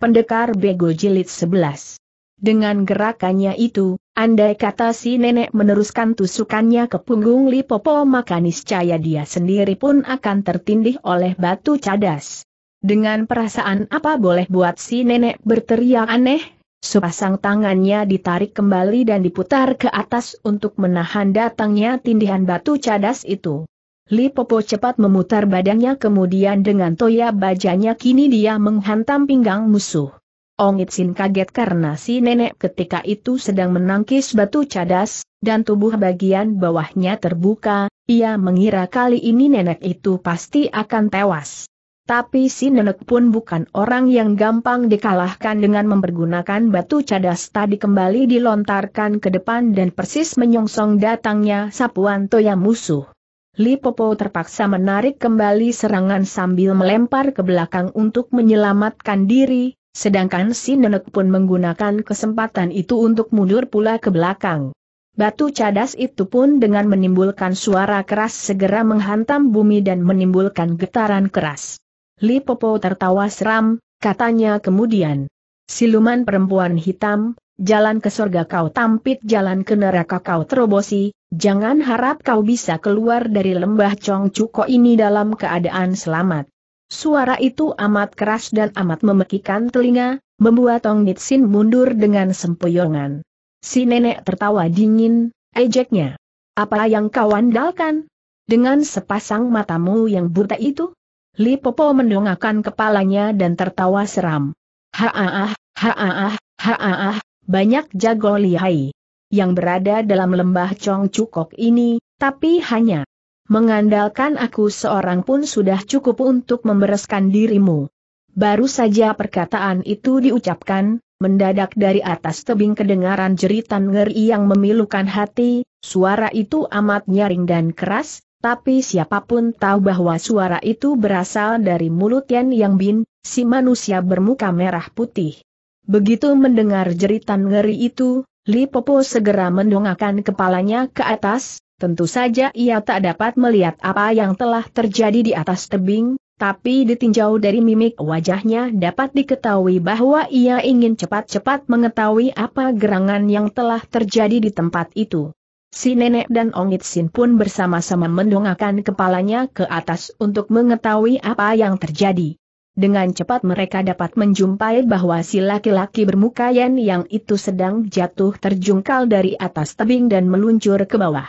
Pendekar Bego Jilid 11. Dengan gerakannya itu, andai kata si nenek meneruskan tusukannya ke punggung Lipopo maka niscaya dia sendiri pun akan tertindih oleh batu cadas. Dengan perasaan apa boleh buat si nenek berteriak aneh, sepasang tangannya ditarik kembali dan diputar ke atas untuk menahan datangnya tindihan batu cadas itu. Li Popo cepat memutar badannya kemudian dengan toya bajanya kini dia menghantam pinggang musuh. Ong Itzin kaget karena si nenek ketika itu sedang menangkis batu cadas, dan tubuh bagian bawahnya terbuka, ia mengira kali ini nenek itu pasti akan tewas. Tapi si nenek pun bukan orang yang gampang dikalahkan dengan mempergunakan batu cadas tadi kembali dilontarkan ke depan dan persis menyongsong datangnya sapuan toya musuh. Lipopo terpaksa menarik kembali serangan sambil melempar ke belakang untuk menyelamatkan diri, sedangkan si nenek pun menggunakan kesempatan itu untuk mundur pula ke belakang. Batu cadas itu pun dengan menimbulkan suara keras segera menghantam bumi dan menimbulkan getaran keras. Lipopo tertawa seram, katanya kemudian. Siluman perempuan hitam, jalan ke surga kau tampit jalan ke neraka kau terobosi, Jangan harap kau bisa keluar dari lembah Chong Cuko ini dalam keadaan selamat. Suara itu amat keras dan amat memekikan telinga, membuat Tong Nitsin mundur dengan sempoyongan. Si nenek tertawa dingin, ejeknya. Apa yang kau andalkan? Dengan sepasang matamu yang buta itu? Li Popo mendongakkan kepalanya dan tertawa seram. Haah, haah, haah, banyak jago lihai yang berada dalam lembah Chong Cukok ini, tapi hanya mengandalkan aku seorang pun sudah cukup untuk membereskan dirimu. Baru saja perkataan itu diucapkan, mendadak dari atas tebing kedengaran jeritan ngeri yang memilukan hati, suara itu amat nyaring dan keras, tapi siapapun tahu bahwa suara itu berasal dari mulut Yan Yang Bin, si manusia bermuka merah putih. Begitu mendengar jeritan ngeri itu, Li Popo segera mendongakkan kepalanya ke atas, tentu saja ia tak dapat melihat apa yang telah terjadi di atas tebing, tapi ditinjau dari mimik wajahnya dapat diketahui bahwa ia ingin cepat-cepat mengetahui apa gerangan yang telah terjadi di tempat itu. Si nenek dan Ongit Sin pun bersama-sama mendongakkan kepalanya ke atas untuk mengetahui apa yang terjadi. Dengan cepat mereka dapat menjumpai bahwa si laki-laki bermuka yen yang itu sedang jatuh terjungkal dari atas tebing dan meluncur ke bawah.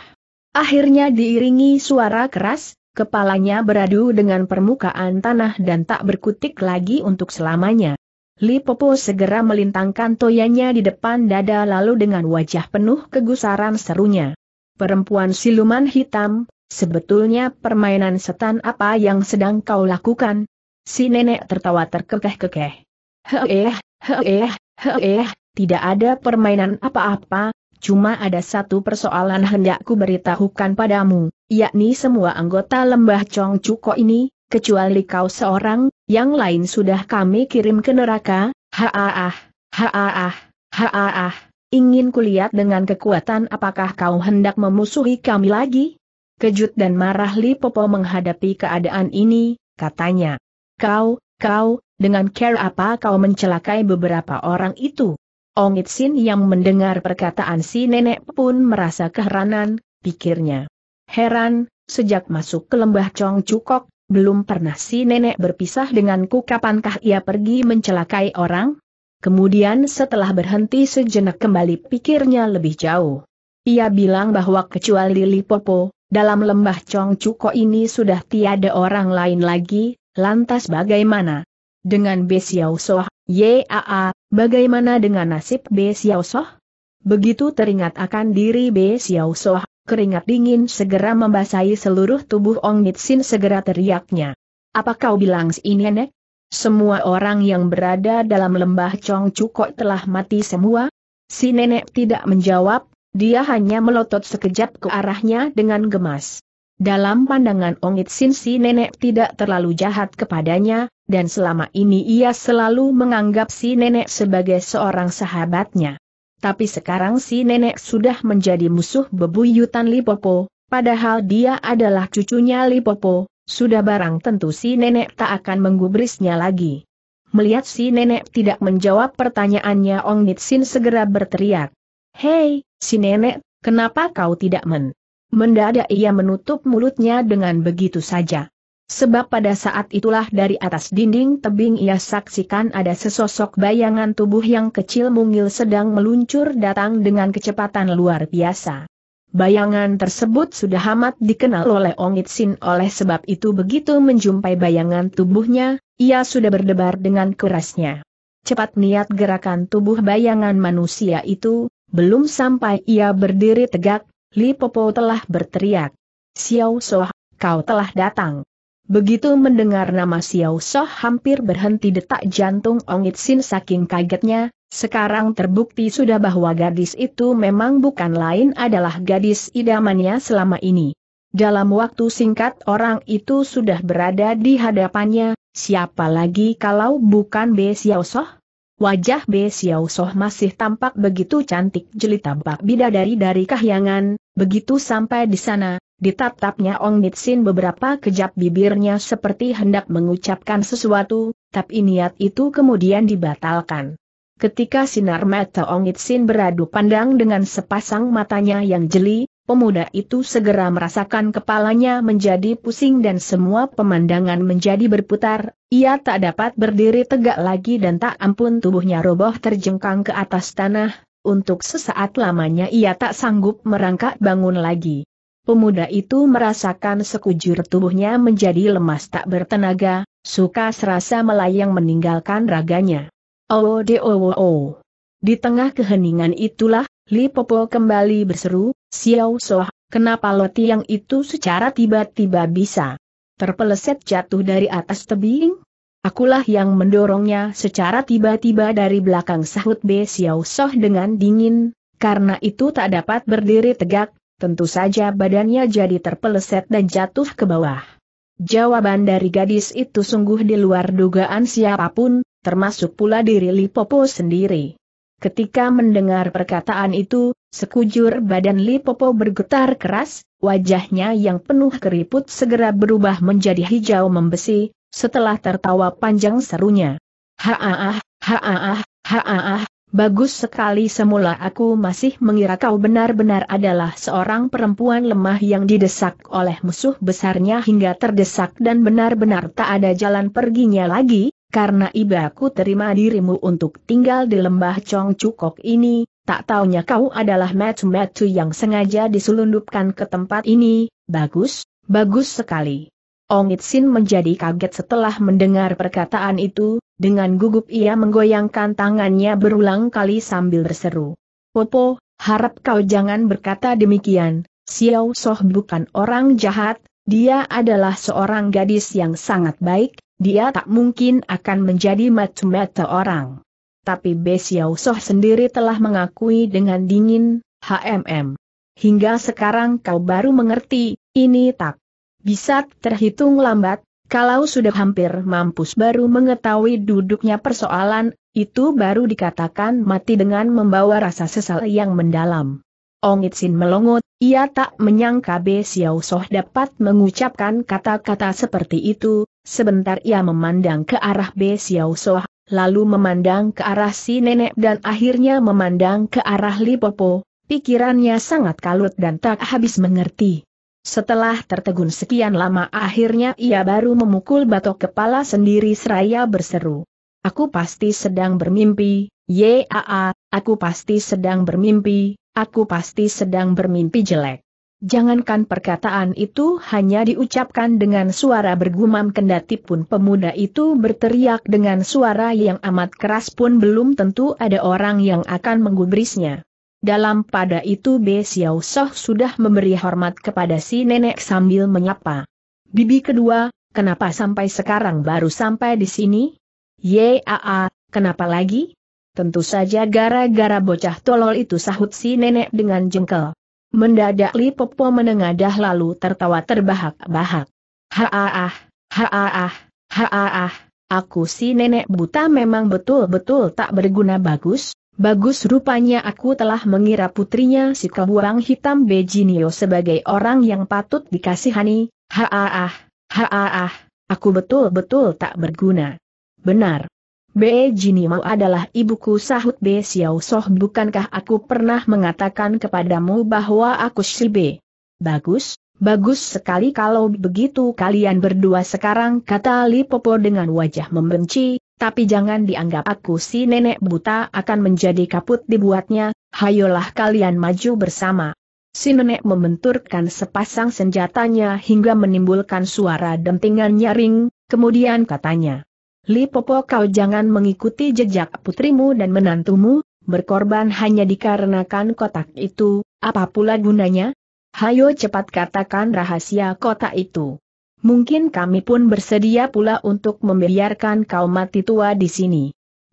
Akhirnya diiringi suara keras, kepalanya beradu dengan permukaan tanah dan tak berkutik lagi untuk selamanya. Li Popo segera melintangkan toyanya di depan dada lalu dengan wajah penuh kegusaran serunya. Perempuan siluman hitam, sebetulnya permainan setan apa yang sedang kau lakukan? Si nenek tertawa terkekeh-kekeh. Heeh, heeh, heeh, tidak ada permainan apa-apa, cuma ada satu persoalan hendakku beritahukan padamu, yakni semua anggota lembah Chong Cuko ini, kecuali kau seorang, yang lain sudah kami kirim ke neraka, haaah, haaah, haaah, ingin kulihat dengan kekuatan apakah kau hendak memusuhi kami lagi? Kejut dan marah Li Popo menghadapi keadaan ini, katanya, Kau, kau, dengan care apa kau mencelakai beberapa orang itu? Ong Itsin yang mendengar perkataan si nenek pun merasa keheranan, pikirnya. Heran, sejak masuk ke lembah Chong Cukok, belum pernah si nenek berpisah denganku kapankah ia pergi mencelakai orang? Kemudian setelah berhenti sejenak kembali pikirnya lebih jauh. Ia bilang bahwa kecuali Lipopo, dalam lembah Chong Cukok ini sudah tiada orang lain lagi, Lantas bagaimana? Dengan B. Xiao Soh, YAA, bagaimana dengan nasib B. Xiao Soh? Begitu teringat akan diri B. Xiao Soh, keringat dingin segera membasahi seluruh tubuh Ong Nitsin segera teriaknya. Apa kau bilang si nenek? Semua orang yang berada dalam lembah Chong Cukok telah mati semua? Si nenek tidak menjawab, dia hanya melotot sekejap ke arahnya dengan gemas. Dalam pandangan Ongit Sin si nenek tidak terlalu jahat kepadanya, dan selama ini ia selalu menganggap si nenek sebagai seorang sahabatnya. Tapi sekarang si nenek sudah menjadi musuh bebuyutan Lipopo, padahal dia adalah cucunya Lipopo, sudah barang tentu si nenek tak akan menggubrisnya lagi. Melihat si nenek tidak menjawab pertanyaannya Ong Nitsin segera berteriak. Hei, si nenek, kenapa kau tidak men? Mendadak ia menutup mulutnya dengan begitu saja. Sebab pada saat itulah dari atas dinding tebing ia saksikan ada sesosok bayangan tubuh yang kecil mungil sedang meluncur datang dengan kecepatan luar biasa. Bayangan tersebut sudah amat dikenal oleh Ongit Sin oleh sebab itu begitu menjumpai bayangan tubuhnya, ia sudah berdebar dengan kerasnya. Cepat niat gerakan tubuh bayangan manusia itu, belum sampai ia berdiri tegak, Li Popo telah berteriak. Xiao Soh, kau telah datang. Begitu mendengar nama Xiao Soh hampir berhenti detak jantung Ong Itsin saking kagetnya, sekarang terbukti sudah bahwa gadis itu memang bukan lain adalah gadis idamannya selama ini. Dalam waktu singkat orang itu sudah berada di hadapannya, siapa lagi kalau bukan Be Xiao Soh? Wajah Be Xiao Soh masih tampak begitu cantik jeli tampak bidadari dari kahyangan, begitu sampai di sana, ditatapnya Ong Nitsin beberapa kejap bibirnya seperti hendak mengucapkan sesuatu, tapi niat itu kemudian dibatalkan. Ketika sinar mata Ong Nitsin beradu pandang dengan sepasang matanya yang jeli, pemuda itu segera merasakan kepalanya menjadi pusing dan semua pemandangan menjadi berputar, ia tak dapat berdiri tegak lagi dan tak ampun tubuhnya roboh terjengkang ke atas tanah, untuk sesaat lamanya ia tak sanggup merangkak bangun lagi. Pemuda itu merasakan sekujur tubuhnya menjadi lemas tak bertenaga, suka serasa melayang meninggalkan raganya. Oh, de, oh, oh, oh. Di tengah keheningan itulah, Li Popo kembali berseru, Xiao Soh, kenapa Loti yang itu secara tiba-tiba bisa terpeleset jatuh dari atas tebing? Akulah yang mendorongnya secara tiba-tiba dari belakang sahut B. Xiao Soh dengan dingin, karena itu tak dapat berdiri tegak, tentu saja badannya jadi terpeleset dan jatuh ke bawah. Jawaban dari gadis itu sungguh di luar dugaan siapapun, termasuk pula diri Popo sendiri. Ketika mendengar perkataan itu, sekujur badan Lipopo bergetar keras, wajahnya yang penuh keriput segera berubah menjadi hijau membesi, setelah tertawa panjang serunya. Haaah, haaah, haaah, bagus sekali semula aku masih mengira kau benar-benar adalah seorang perempuan lemah yang didesak oleh musuh besarnya hingga terdesak dan benar-benar tak ada jalan perginya lagi, karena ibaku terima dirimu untuk tinggal di lembah Chong Cukok ini, tak taunya kau adalah metu-metu yang sengaja diselundupkan ke tempat ini, bagus, bagus sekali. Ong Itsin menjadi kaget setelah mendengar perkataan itu, dengan gugup ia menggoyangkan tangannya berulang kali sambil berseru. Popo, harap kau jangan berkata demikian, Xiao Soh bukan orang jahat, dia adalah seorang gadis yang sangat baik, dia tak mungkin akan menjadi mata-mata orang. Tapi Xiao Soh sendiri telah mengakui dengan dingin, HMM. Hingga sekarang kau baru mengerti, ini tak bisa terhitung lambat, kalau sudah hampir mampus baru mengetahui duduknya persoalan, itu baru dikatakan mati dengan membawa rasa sesal yang mendalam. Ongitsin melongot, ia tak menyangka Be Xiao Soh dapat mengucapkan kata-kata seperti itu, sebentar ia memandang ke arah Be Xiao Soh, lalu memandang ke arah si nenek dan akhirnya memandang ke arah Lipopo, pikirannya sangat kalut dan tak habis mengerti. Setelah tertegun sekian lama akhirnya ia baru memukul batok kepala sendiri seraya berseru. Aku pasti sedang bermimpi, yaa, aku pasti sedang bermimpi, aku pasti sedang bermimpi jelek. Jangankan perkataan itu hanya diucapkan dengan suara bergumam kendati pun pemuda itu berteriak dengan suara yang amat keras pun belum tentu ada orang yang akan menggubrisnya. Dalam pada itu Be Xiao Soh sudah memberi hormat kepada si nenek sambil menyapa. Bibi kedua, kenapa sampai sekarang baru sampai di sini? Yaa, kenapa lagi? Tentu saja gara-gara bocah tolol itu sahut si nenek dengan jengkel. Mendadak Li Popo menengadah lalu tertawa terbahak-bahak. Haaah, haaah, haaah, aku si nenek buta memang betul-betul tak berguna bagus. Bagus rupanya aku telah mengira putrinya si kebuang hitam Bejinio sebagai orang yang patut dikasihani. Haaah, haaah, aku betul-betul tak berguna. Benar, Be Jinimau adalah ibuku sahut Be Xiao Soh bukankah aku pernah mengatakan kepadamu bahwa aku si Be? Bagus, bagus sekali kalau begitu kalian berdua sekarang kata Li Popo dengan wajah membenci, tapi jangan dianggap aku si nenek buta akan menjadi kaput dibuatnya, hayolah kalian maju bersama. Si nenek membenturkan sepasang senjatanya hingga menimbulkan suara dentingan nyaring, kemudian katanya. Li Popo kau jangan mengikuti jejak putrimu dan menantumu, berkorban hanya dikarenakan kotak itu, apa pula gunanya? Hayo cepat katakan rahasia kotak itu. Mungkin kami pun bersedia pula untuk membiarkan kau mati tua di sini.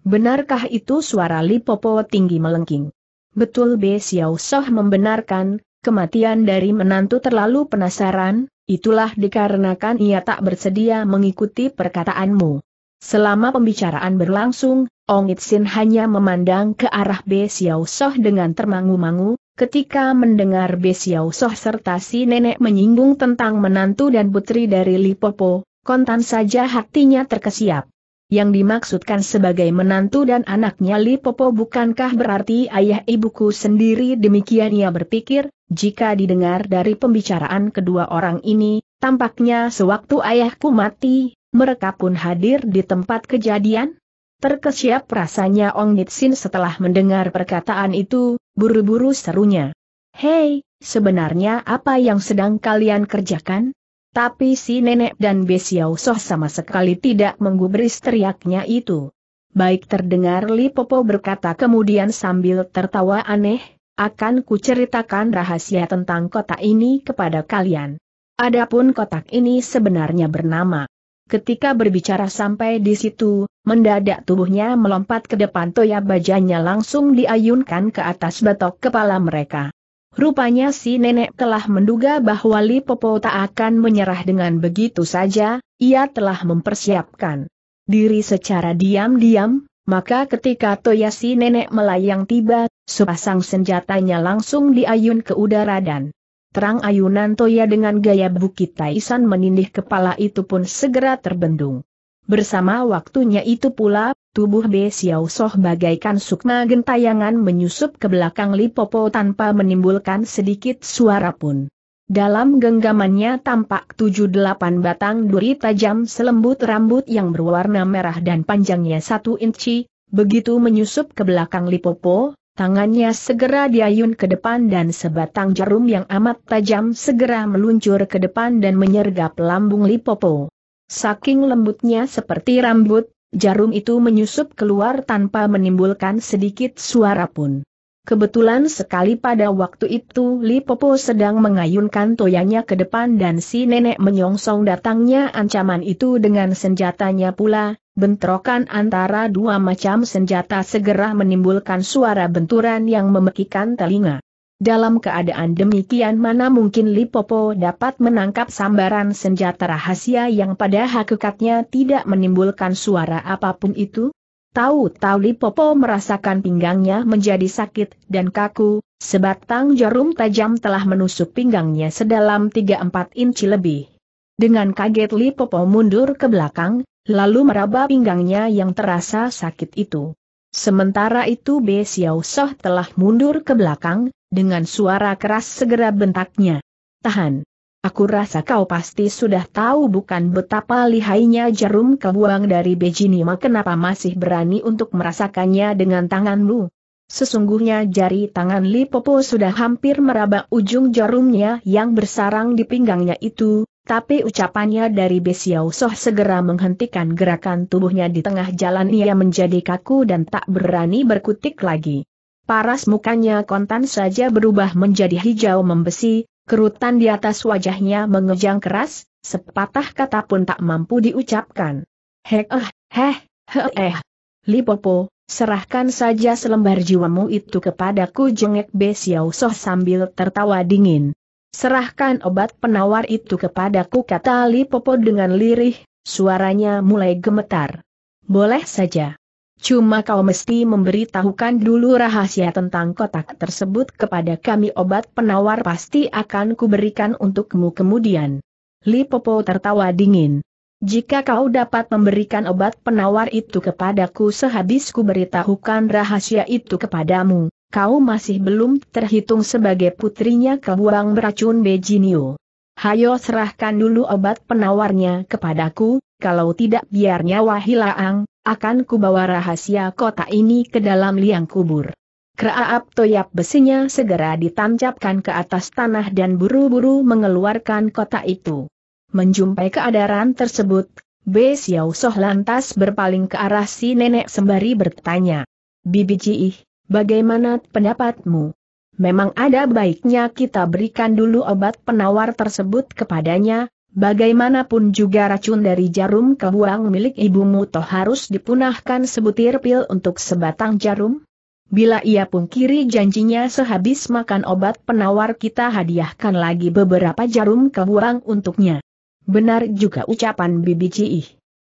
Benarkah itu suara Li Popo tinggi melengking? Betul Be Xiao Soh membenarkan, kematian dari menantu terlalu penasaran, itulah dikarenakan ia tak bersedia mengikuti perkataanmu. Selama pembicaraan berlangsung, Ong Itsin hanya memandang ke arah Be Xiao Soh dengan termangu-mangu, ketika mendengar Be Xiao Soh serta si nenek menyinggung tentang menantu dan putri dari Li Popo, kontan saja hatinya terkesiap. Yang dimaksudkan sebagai menantu dan anaknya Li Popo bukankah berarti ayah ibuku sendiri demikian ia berpikir, jika didengar dari pembicaraan kedua orang ini, tampaknya sewaktu ayahku mati, mereka pun hadir di tempat kejadian? Terkesiap rasanya Ong Nitsin setelah mendengar perkataan itu, buru-buru serunya. Hei, sebenarnya apa yang sedang kalian kerjakan? Tapi si nenek dan Besiau Soh sama sekali tidak menggubris teriaknya itu. Baik terdengar Li Popo berkata kemudian sambil tertawa aneh, akan kuceritakan rahasia tentang kota ini kepada kalian. Adapun kotak ini sebenarnya bernama Ketika berbicara sampai di situ, mendadak tubuhnya melompat ke depan toya bajanya langsung diayunkan ke atas batok kepala mereka. Rupanya si nenek telah menduga bahwa Lipopo tak akan menyerah dengan begitu saja, ia telah mempersiapkan diri secara diam-diam, maka ketika toya si nenek melayang tiba, sepasang senjatanya langsung diayun ke udara dan Terang ayunan Toya dengan gaya Bukit Taisan menindih kepala itu pun segera terbendung. Bersama waktunya itu pula, tubuh Be Xiao Soh bagaikan sukma gentayangan menyusup ke belakang Lipopo tanpa menimbulkan sedikit suara pun. Dalam genggamannya tampak tujuh delapan batang duri tajam selembut rambut yang berwarna merah dan panjangnya satu inci, begitu menyusup ke belakang Lipopo, Tangannya segera diayun ke depan dan sebatang jarum yang amat tajam segera meluncur ke depan dan menyergap lambung Lipopo. Saking lembutnya seperti rambut, jarum itu menyusup keluar tanpa menimbulkan sedikit suara pun. Kebetulan sekali pada waktu itu Lipopo sedang mengayunkan toyanya ke depan dan si nenek menyongsong datangnya ancaman itu dengan senjatanya pula, Bentrokan antara dua macam senjata segera menimbulkan suara benturan yang memekikan telinga. Dalam keadaan demikian mana mungkin Lipopo dapat menangkap sambaran senjata rahasia yang pada hakikatnya tidak menimbulkan suara apapun itu? Tahu-tahu Lipopo merasakan pinggangnya menjadi sakit dan kaku, sebatang jarum tajam telah menusuk pinggangnya sedalam 3-4 inci lebih. Dengan kaget Lipopo mundur ke belakang, lalu meraba pinggangnya yang terasa sakit itu. Sementara itu Be Xiao Soh telah mundur ke belakang, dengan suara keras segera bentaknya. Tahan. Aku rasa kau pasti sudah tahu bukan betapa lihainya jarum kebuang dari Bejinima kenapa masih berani untuk merasakannya dengan tanganmu. Sesungguhnya jari tangan Lipopo sudah hampir meraba ujung jarumnya yang bersarang di pinggangnya itu, tapi ucapannya dari Besiau Soh segera menghentikan gerakan tubuhnya di tengah jalan ia menjadi kaku dan tak berani berkutik lagi. Paras mukanya kontan saja berubah menjadi hijau membesi, kerutan di atas wajahnya mengejang keras, sepatah kata pun tak mampu diucapkan. Heh eh, heh, heh eh. Lipopo, serahkan saja selembar jiwamu itu kepadaku jengek Besiau Soh sambil tertawa dingin. Serahkan obat penawar itu kepadaku kata Li Popo dengan lirih, suaranya mulai gemetar. Boleh saja. Cuma kau mesti memberitahukan dulu rahasia tentang kotak tersebut kepada kami obat penawar pasti akan kuberikan untukmu kemudian. Li Popo tertawa dingin. Jika kau dapat memberikan obat penawar itu kepadaku sehabis kuberitahukan rahasia itu kepadamu, kau masih belum terhitung sebagai putrinya kebuang beracun Bejinio. Hayo serahkan dulu obat penawarnya kepadaku, kalau tidak biar nyawa hilang, akan kubawa rahasia kota ini ke dalam liang kubur. Keraap toyap besinya segera ditancapkan ke atas tanah dan buru-buru mengeluarkan kota itu. Menjumpai keadaran tersebut, B. Xiao Soh lantas berpaling ke arah si nenek sembari bertanya. Bibi Jiih, Bagaimana pendapatmu? Memang ada baiknya kita berikan dulu obat penawar tersebut kepadanya, bagaimanapun juga racun dari jarum kebuang milik ibumu toh harus dipunahkan sebutir pil untuk sebatang jarum? Bila ia pun kiri janjinya sehabis makan obat penawar kita hadiahkan lagi beberapa jarum kebuang untuknya. Benar juga ucapan Bibi Ciih.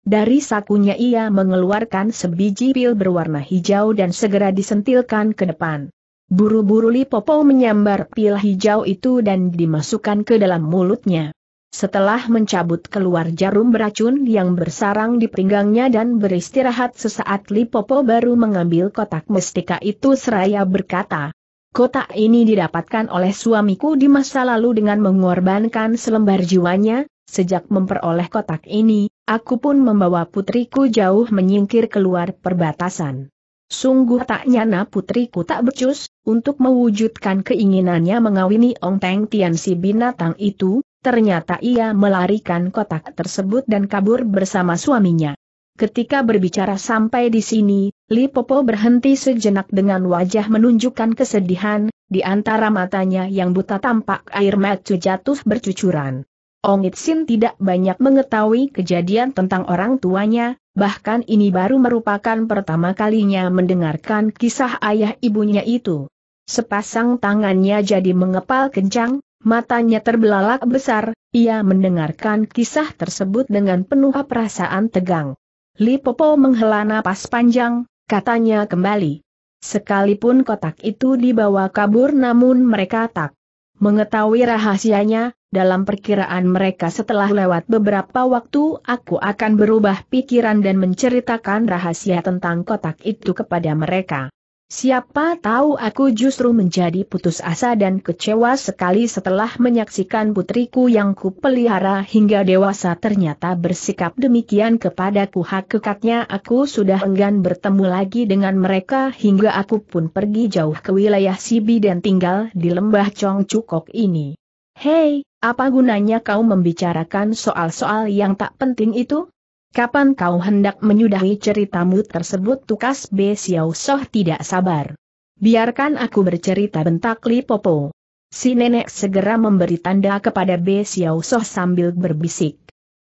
Dari sakunya ia mengeluarkan sebiji pil berwarna hijau dan segera disentilkan ke depan. Buru-buru Lipopo menyambar pil hijau itu dan dimasukkan ke dalam mulutnya. Setelah mencabut keluar jarum beracun yang bersarang di pinggangnya dan beristirahat sesaat Lipopo baru mengambil kotak mestika itu seraya berkata, Kotak ini didapatkan oleh suamiku di masa lalu dengan mengorbankan selembar jiwanya, sejak memperoleh kotak ini, Aku pun membawa putriku jauh menyingkir keluar perbatasan. Sungguh tak nyana putriku tak becus, untuk mewujudkan keinginannya mengawini Ong Teng Tian si binatang itu, ternyata ia melarikan kotak tersebut dan kabur bersama suaminya. Ketika berbicara sampai di sini, Li Popo berhenti sejenak dengan wajah menunjukkan kesedihan, di antara matanya yang buta tampak air mata jatuh bercucuran. Ongit Sin tidak banyak mengetahui kejadian tentang orang tuanya, bahkan ini baru merupakan pertama kalinya mendengarkan kisah ayah ibunya itu. Sepasang tangannya jadi mengepal kencang, matanya terbelalak besar, ia mendengarkan kisah tersebut dengan penuh perasaan tegang. Li Popo menghela napas panjang, katanya kembali. Sekalipun kotak itu dibawa kabur namun mereka tak mengetahui rahasianya, dalam perkiraan mereka setelah lewat beberapa waktu aku akan berubah pikiran dan menceritakan rahasia tentang kotak itu kepada mereka. Siapa tahu aku justru menjadi putus asa dan kecewa sekali setelah menyaksikan putriku yang kupelihara hingga dewasa ternyata bersikap demikian kepadaku hak kekatnya aku sudah enggan bertemu lagi dengan mereka hingga aku pun pergi jauh ke wilayah Sibi dan tinggal di lembah Chong ini. Hei, apa gunanya kau membicarakan soal-soal yang tak penting itu? Kapan kau hendak menyudahi ceritamu tersebut tukas B. Xiao Soh tidak sabar. Biarkan aku bercerita bentak Li Popo. Si nenek segera memberi tanda kepada B. Xiao Soh sambil berbisik.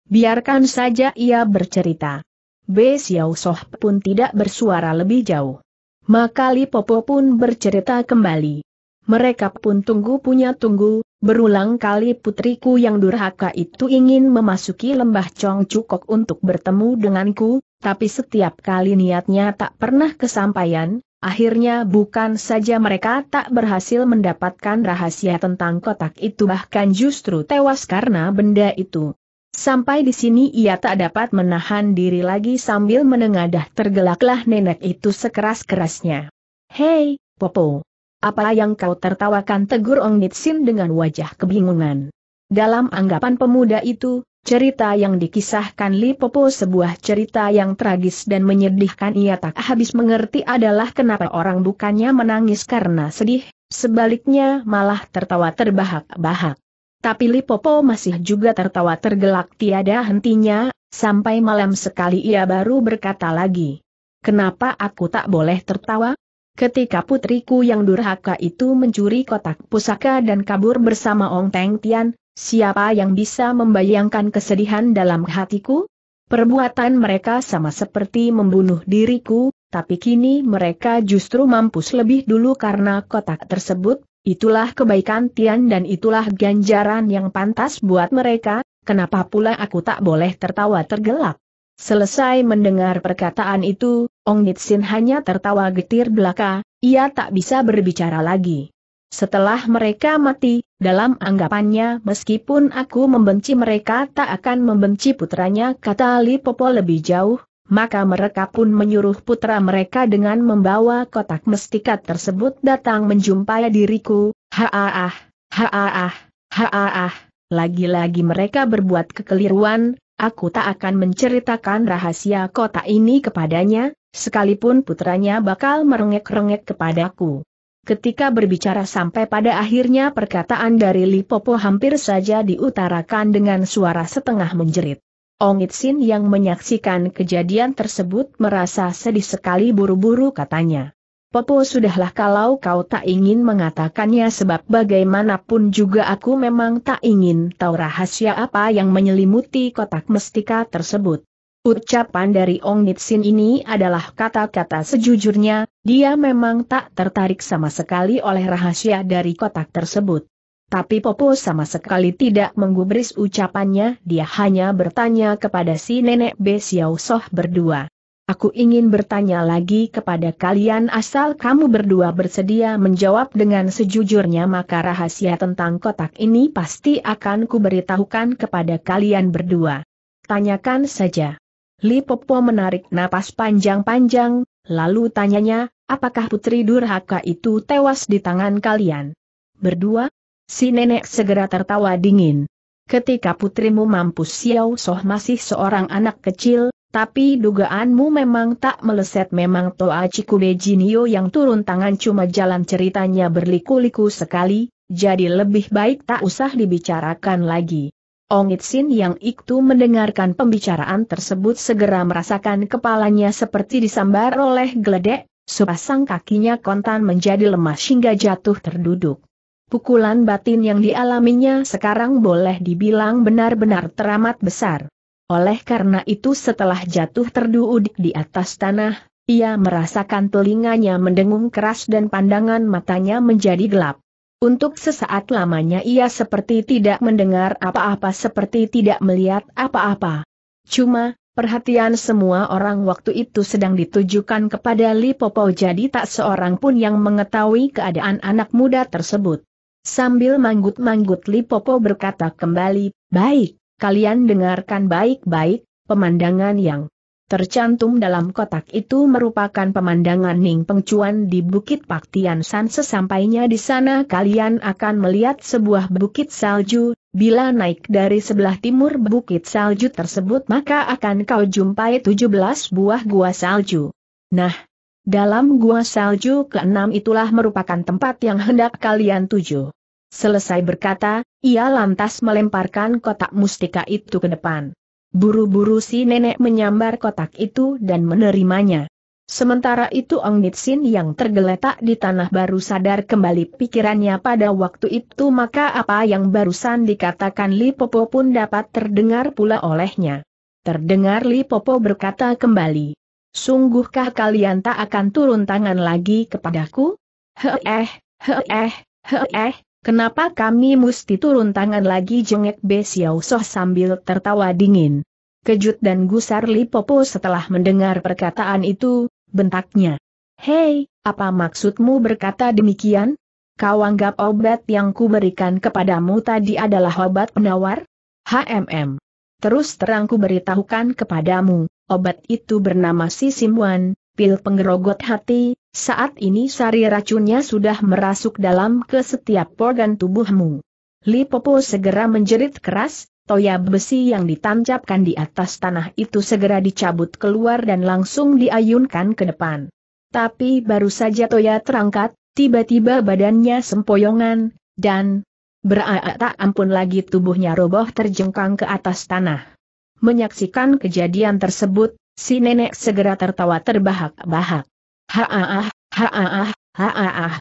Biarkan saja ia bercerita. B. Xiao Soh pun tidak bersuara lebih jauh. Maka Li Popo pun bercerita kembali. Mereka pun tunggu punya tunggu, Berulang kali putriku yang durhaka itu ingin memasuki lembah Chong Cukok untuk bertemu denganku, tapi setiap kali niatnya tak pernah kesampaian, akhirnya bukan saja mereka tak berhasil mendapatkan rahasia tentang kotak itu bahkan justru tewas karena benda itu. Sampai di sini ia tak dapat menahan diri lagi sambil menengadah tergelaklah nenek itu sekeras-kerasnya. Hei, Popo! Apa yang kau tertawakan tegur Ong Nitsin dengan wajah kebingungan. Dalam anggapan pemuda itu, cerita yang dikisahkan Lipopo sebuah cerita yang tragis dan menyedihkan ia tak habis mengerti adalah kenapa orang bukannya menangis karena sedih, sebaliknya malah tertawa terbahak-bahak. Tapi Lipopo masih juga tertawa tergelak tiada hentinya, sampai malam sekali ia baru berkata lagi. Kenapa aku tak boleh tertawa? Ketika putriku yang durhaka itu mencuri kotak pusaka dan kabur bersama Ong Teng Tian, siapa yang bisa membayangkan kesedihan dalam hatiku? Perbuatan mereka sama seperti membunuh diriku, tapi kini mereka justru mampus lebih dulu karena kotak tersebut, itulah kebaikan Tian dan itulah ganjaran yang pantas buat mereka, kenapa pula aku tak boleh tertawa tergelak? Selesai mendengar perkataan itu, Ong Nitsin hanya tertawa getir belaka, ia tak bisa berbicara lagi. Setelah mereka mati, dalam anggapannya meskipun aku membenci mereka tak akan membenci putranya kata Li Popo lebih jauh, maka mereka pun menyuruh putra mereka dengan membawa kotak mestikat tersebut datang menjumpai diriku, haaah, haaah, haaah. Lagi-lagi mereka berbuat kekeliruan, aku tak akan menceritakan rahasia kota ini kepadanya, sekalipun putranya bakal merengek-rengek kepadaku. Ketika berbicara sampai pada akhirnya perkataan dari Lipopo hampir saja diutarakan dengan suara setengah menjerit. Ongitsin yang menyaksikan kejadian tersebut merasa sedih sekali buru-buru katanya. Popo sudahlah kalau kau tak ingin mengatakannya sebab bagaimanapun juga aku memang tak ingin tahu rahasia apa yang menyelimuti kotak mestika tersebut. Ucapan dari Ong Nitsin ini adalah kata-kata sejujurnya, dia memang tak tertarik sama sekali oleh rahasia dari kotak tersebut. Tapi Popo sama sekali tidak menggubris ucapannya, dia hanya bertanya kepada si nenek B. Xiao Soh berdua. Aku ingin bertanya lagi kepada kalian asal kamu berdua bersedia menjawab dengan sejujurnya maka rahasia tentang kotak ini pasti akan kuberitahukan kepada kalian berdua. Tanyakan saja. Li Popo menarik napas panjang-panjang, lalu tanyanya, apakah putri durhaka itu tewas di tangan kalian? Berdua? Si nenek segera tertawa dingin. Ketika putrimu mampu Xiao Soh masih seorang anak kecil, tapi dugaanmu memang tak meleset memang Toa Cikube Jinio yang turun tangan cuma jalan ceritanya berliku-liku sekali, jadi lebih baik tak usah dibicarakan lagi. Ongitsin yang itu mendengarkan pembicaraan tersebut segera merasakan kepalanya seperti disambar oleh geledek, sepasang kakinya kontan menjadi lemas hingga jatuh terduduk. Pukulan batin yang dialaminya sekarang boleh dibilang benar-benar teramat besar. Oleh karena itu setelah jatuh terduduk di atas tanah, ia merasakan telinganya mendengung keras dan pandangan matanya menjadi gelap. Untuk sesaat lamanya ia seperti tidak mendengar apa-apa seperti tidak melihat apa-apa. Cuma, perhatian semua orang waktu itu sedang ditujukan kepada Li Popo jadi tak seorang pun yang mengetahui keadaan anak muda tersebut. Sambil manggut-manggut Li Popo berkata kembali, baik, Kalian dengarkan baik-baik, pemandangan yang tercantum dalam kotak itu merupakan pemandangan Ning Pengcuan di Bukit Paktian San. Sesampainya di sana kalian akan melihat sebuah bukit salju, bila naik dari sebelah timur bukit salju tersebut maka akan kau jumpai 17 buah gua salju. Nah, dalam gua salju keenam itulah merupakan tempat yang hendak kalian tuju. Selesai berkata, ia lantas melemparkan kotak mustika itu ke depan. Buru-buru si nenek menyambar kotak itu dan menerimanya. Sementara itu Ong Nitsin yang tergeletak di tanah baru sadar kembali pikirannya pada waktu itu maka apa yang barusan dikatakan Li Popo pun dapat terdengar pula olehnya. Terdengar Li Popo berkata kembali, Sungguhkah kalian tak akan turun tangan lagi kepadaku? He he eh, eh, he eh. Kenapa kami mesti turun tangan lagi jengek Xiao Soh sambil tertawa dingin. Kejut dan gusar Li Popo setelah mendengar perkataan itu, bentaknya. Hei, apa maksudmu berkata demikian? Kau anggap obat yang kuberikan kepadamu tadi adalah obat penawar? HMM. Terus terang kuberitahukan kepadamu, obat itu bernama Sisimuan, pil penggerogot hati, saat ini sari racunnya sudah merasuk dalam ke setiap organ tubuhmu. Lipopo segera menjerit keras, toya besi yang ditancapkan di atas tanah itu segera dicabut keluar dan langsung diayunkan ke depan. Tapi baru saja toya terangkat, tiba-tiba badannya sempoyongan, dan beraak tak ampun lagi tubuhnya roboh terjengkang ke atas tanah. Menyaksikan kejadian tersebut, si nenek segera tertawa terbahak-bahak. Haaah, haaah, haaah.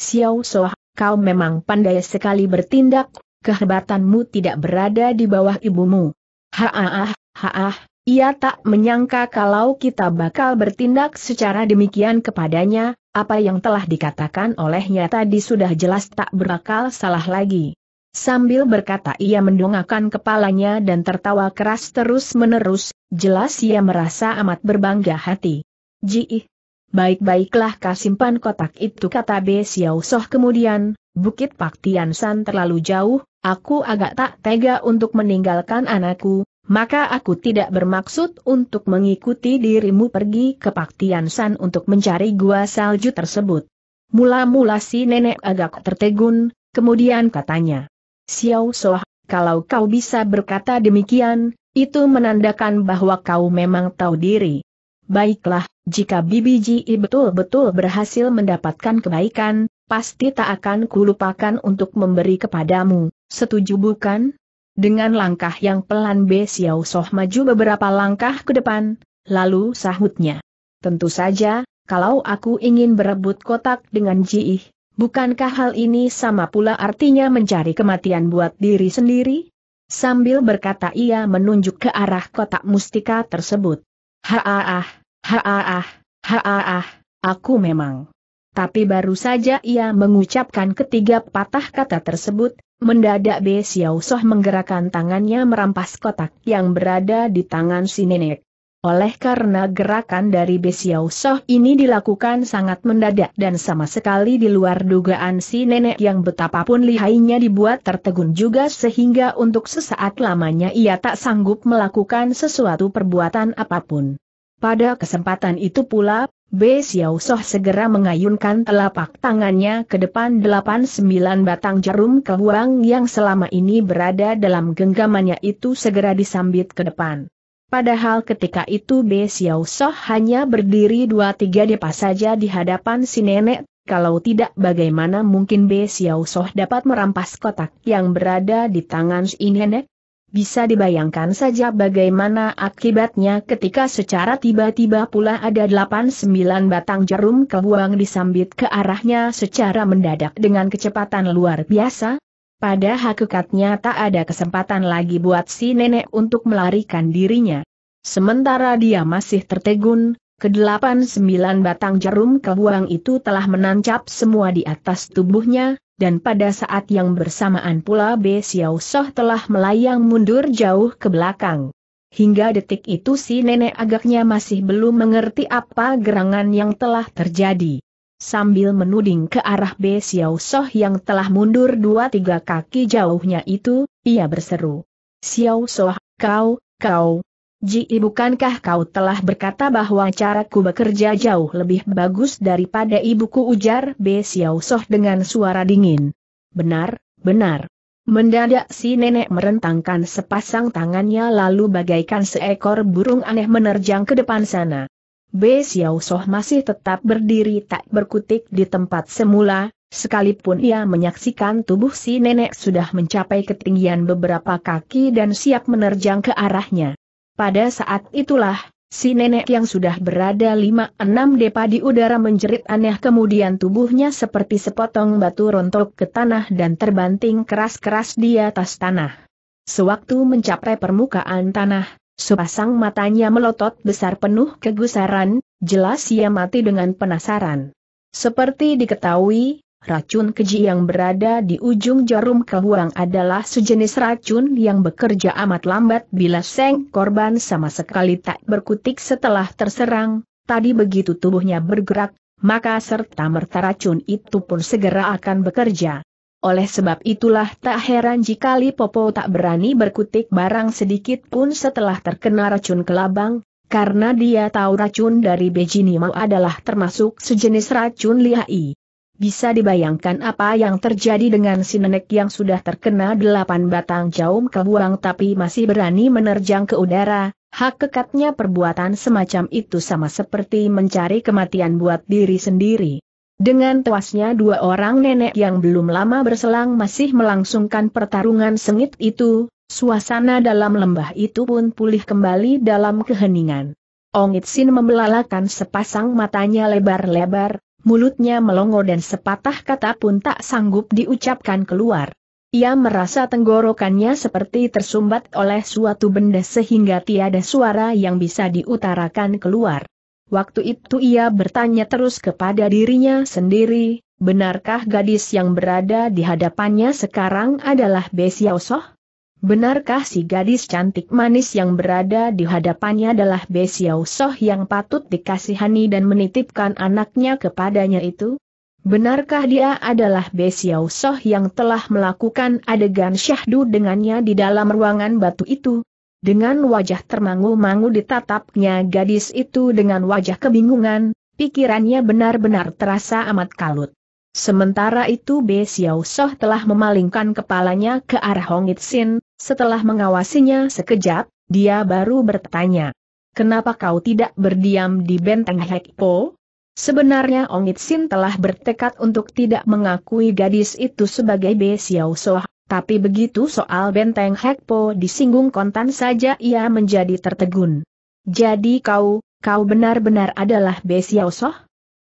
Xiao Soh, kau memang pandai sekali bertindak, kehebatanmu tidak berada di bawah ibumu. Haaah, haaah, ia tak menyangka kalau kita bakal bertindak secara demikian kepadanya, apa yang telah dikatakan olehnya tadi sudah jelas tak berakal salah lagi. Sambil berkata ia mendongakkan kepalanya dan tertawa keras terus-menerus, jelas ia merasa amat berbangga hati. Ji. Baik-baiklah kasimpan kotak itu kata Be Xiao Soh kemudian, Bukit Pak Tian San terlalu jauh, aku agak tak tega untuk meninggalkan anakku, maka aku tidak bermaksud untuk mengikuti dirimu pergi ke Pak Tian San untuk mencari gua salju tersebut. Mula-mula si nenek agak tertegun, kemudian katanya, Xiao Soh, kalau kau bisa berkata demikian, itu menandakan bahwa kau memang tahu diri. Baiklah, jika Bibi Ji betul-betul berhasil mendapatkan kebaikan, pasti tak akan kulupakan untuk memberi kepadamu, setuju bukan? Dengan langkah yang pelan B Xiao Soh maju beberapa langkah ke depan, lalu sahutnya. Tentu saja, kalau aku ingin berebut kotak dengan Ji, bukankah hal ini sama pula artinya mencari kematian buat diri sendiri? Sambil berkata ia menunjuk ke arah kotak mustika tersebut. Haaah, Haaah, haaah, aku memang. Tapi baru saja ia mengucapkan ketiga patah kata tersebut, mendadak Be Xiao Soh menggerakkan tangannya merampas kotak yang berada di tangan si nenek. Oleh karena gerakan dari Be Xiao Soh ini dilakukan sangat mendadak dan sama sekali di luar dugaan si nenek yang betapapun lihainya dibuat tertegun juga sehingga untuk sesaat lamanya ia tak sanggup melakukan sesuatu perbuatan apapun. Pada kesempatan itu pula, B. Xiao Soh segera mengayunkan telapak tangannya ke depan delapan sembilan batang jarum keluang yang selama ini berada dalam genggamannya itu segera disambit ke depan. Padahal ketika itu B. Xiao Soh hanya berdiri dua tiga depa saja di hadapan si nenek, kalau tidak bagaimana mungkin B. Xiao Soh dapat merampas kotak yang berada di tangan si nenek? Bisa dibayangkan saja bagaimana akibatnya ketika secara tiba-tiba pula ada 8-9 batang jarum kebuang disambit ke arahnya secara mendadak dengan kecepatan luar biasa. Pada hakikatnya tak ada kesempatan lagi buat si nenek untuk melarikan dirinya. Sementara dia masih tertegun, Kedelapan sembilan batang jarum kebuang itu telah menancap semua di atas tubuhnya, dan pada saat yang bersamaan pula B. Xiao Soh telah melayang mundur jauh ke belakang. Hingga detik itu si nenek agaknya masih belum mengerti apa gerangan yang telah terjadi. Sambil menuding ke arah B. Xiao Soh yang telah mundur dua tiga kaki jauhnya itu, ia berseru. Xiao Soh, kau, kau, Ji bukankah kau telah berkata bahwa caraku bekerja jauh lebih bagus daripada ibuku ujar Be Xiao Soh dengan suara dingin. Benar, benar. Mendadak si nenek merentangkan sepasang tangannya lalu bagaikan seekor burung aneh menerjang ke depan sana. Be Xiao Soh masih tetap berdiri tak berkutik di tempat semula, Sekalipun ia menyaksikan tubuh si nenek sudah mencapai ketinggian beberapa kaki dan siap menerjang ke arahnya. Pada saat itulah, si nenek yang sudah berada 5-6 depa di udara menjerit aneh kemudian tubuhnya seperti sepotong batu rontok ke tanah dan terbanting keras-keras di atas tanah. Sewaktu mencapai permukaan tanah, sepasang matanya melotot besar penuh kegusaran, jelas ia mati dengan penasaran. Seperti diketahui, Racun keji yang berada di ujung jarum kehuang adalah sejenis racun yang bekerja amat lambat bila seng korban sama sekali tak berkutik setelah terserang, tadi begitu tubuhnya bergerak, maka serta merta racun itu pun segera akan bekerja. Oleh sebab itulah tak heran jika Lipopo tak berani berkutik barang sedikit pun setelah terkena racun kelabang, karena dia tahu racun dari Mau adalah termasuk sejenis racun lihai. Bisa dibayangkan apa yang terjadi dengan si nenek yang sudah terkena delapan batang jaum kebuang tapi masih berani menerjang ke udara, hak kekatnya perbuatan semacam itu sama seperti mencari kematian buat diri sendiri. Dengan tewasnya dua orang nenek yang belum lama berselang masih melangsungkan pertarungan sengit itu, suasana dalam lembah itu pun pulih kembali dalam keheningan. Ongit Sin membelalakan sepasang matanya lebar-lebar, mulutnya melongo dan sepatah kata pun tak sanggup diucapkan keluar. Ia merasa tenggorokannya seperti tersumbat oleh suatu benda sehingga tiada suara yang bisa diutarakan keluar. Waktu itu ia bertanya terus kepada dirinya sendiri, benarkah gadis yang berada di hadapannya sekarang adalah Besiausoh? Benarkah si gadis cantik manis yang berada di hadapannya adalah Besiau Soh yang patut dikasihani dan menitipkan anaknya kepadanya itu? Benarkah dia adalah Besiau Soh yang telah melakukan adegan syahdu dengannya di dalam ruangan batu itu? Dengan wajah termangu-mangu ditatapnya gadis itu dengan wajah kebingungan, pikirannya benar-benar terasa amat kalut. Sementara itu Be Xiao Soh telah memalingkan kepalanya ke arah Hong It Sin, setelah mengawasinya sekejap, dia baru bertanya. Kenapa kau tidak berdiam di benteng Hekpo? Sebenarnya Ong Itsin telah bertekad untuk tidak mengakui gadis itu sebagai Be Xiao Soh, tapi begitu soal benteng Hekpo disinggung kontan saja ia menjadi tertegun. Jadi kau, kau benar-benar adalah Be Xiao Soh?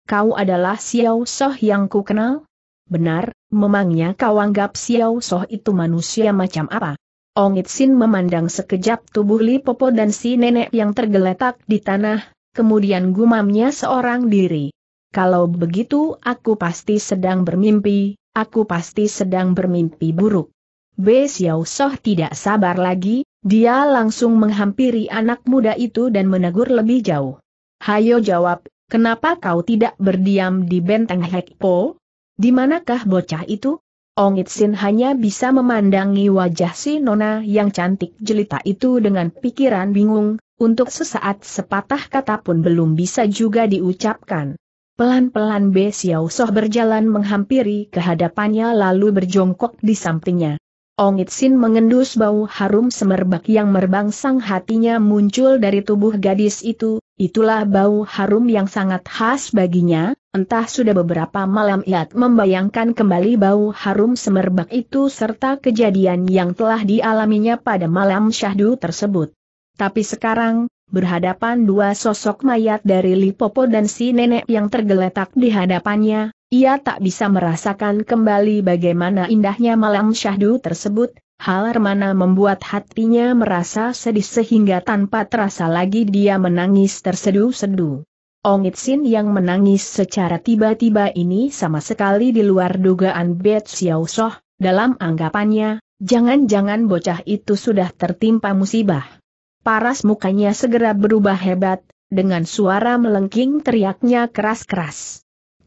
Kau adalah Xiao Soh yang ku kenal? Benar, memangnya kau anggap Xiao Soh itu manusia macam apa? Sin memandang sekejap tubuh Li Popo dan si nenek yang tergeletak di tanah, kemudian gumamnya seorang diri. Kalau begitu aku pasti sedang bermimpi, aku pasti sedang bermimpi buruk. Be Xiao Soh tidak sabar lagi, dia langsung menghampiri anak muda itu dan menegur lebih jauh. Hayo jawab, kenapa kau tidak berdiam di benteng Hekpo? Dimanakah bocah itu? Ong Itsin hanya bisa memandangi wajah si nona yang cantik jelita itu dengan pikiran bingung, untuk sesaat sepatah kata pun belum bisa juga diucapkan. Pelan-pelan Be Xiao Soh berjalan menghampiri kehadapannya lalu berjongkok di sampingnya. Ong Itsin mengendus bau harum semerbak yang merbangsang hatinya muncul dari tubuh gadis itu, Itulah bau harum yang sangat khas baginya, entah sudah beberapa malam ia membayangkan kembali bau harum semerbak itu serta kejadian yang telah dialaminya pada malam syahdu tersebut. Tapi sekarang, berhadapan dua sosok mayat dari Lipopo dan si nenek yang tergeletak di hadapannya, ia tak bisa merasakan kembali bagaimana indahnya malam syahdu tersebut, Hal membuat hatinya merasa sedih sehingga tanpa terasa lagi dia menangis terseduh-seduh. Ong Itsin yang menangis secara tiba-tiba ini sama sekali di luar dugaan Bet Xiao Soh, dalam anggapannya, jangan-jangan bocah itu sudah tertimpa musibah. Paras mukanya segera berubah hebat, dengan suara melengking teriaknya keras-keras.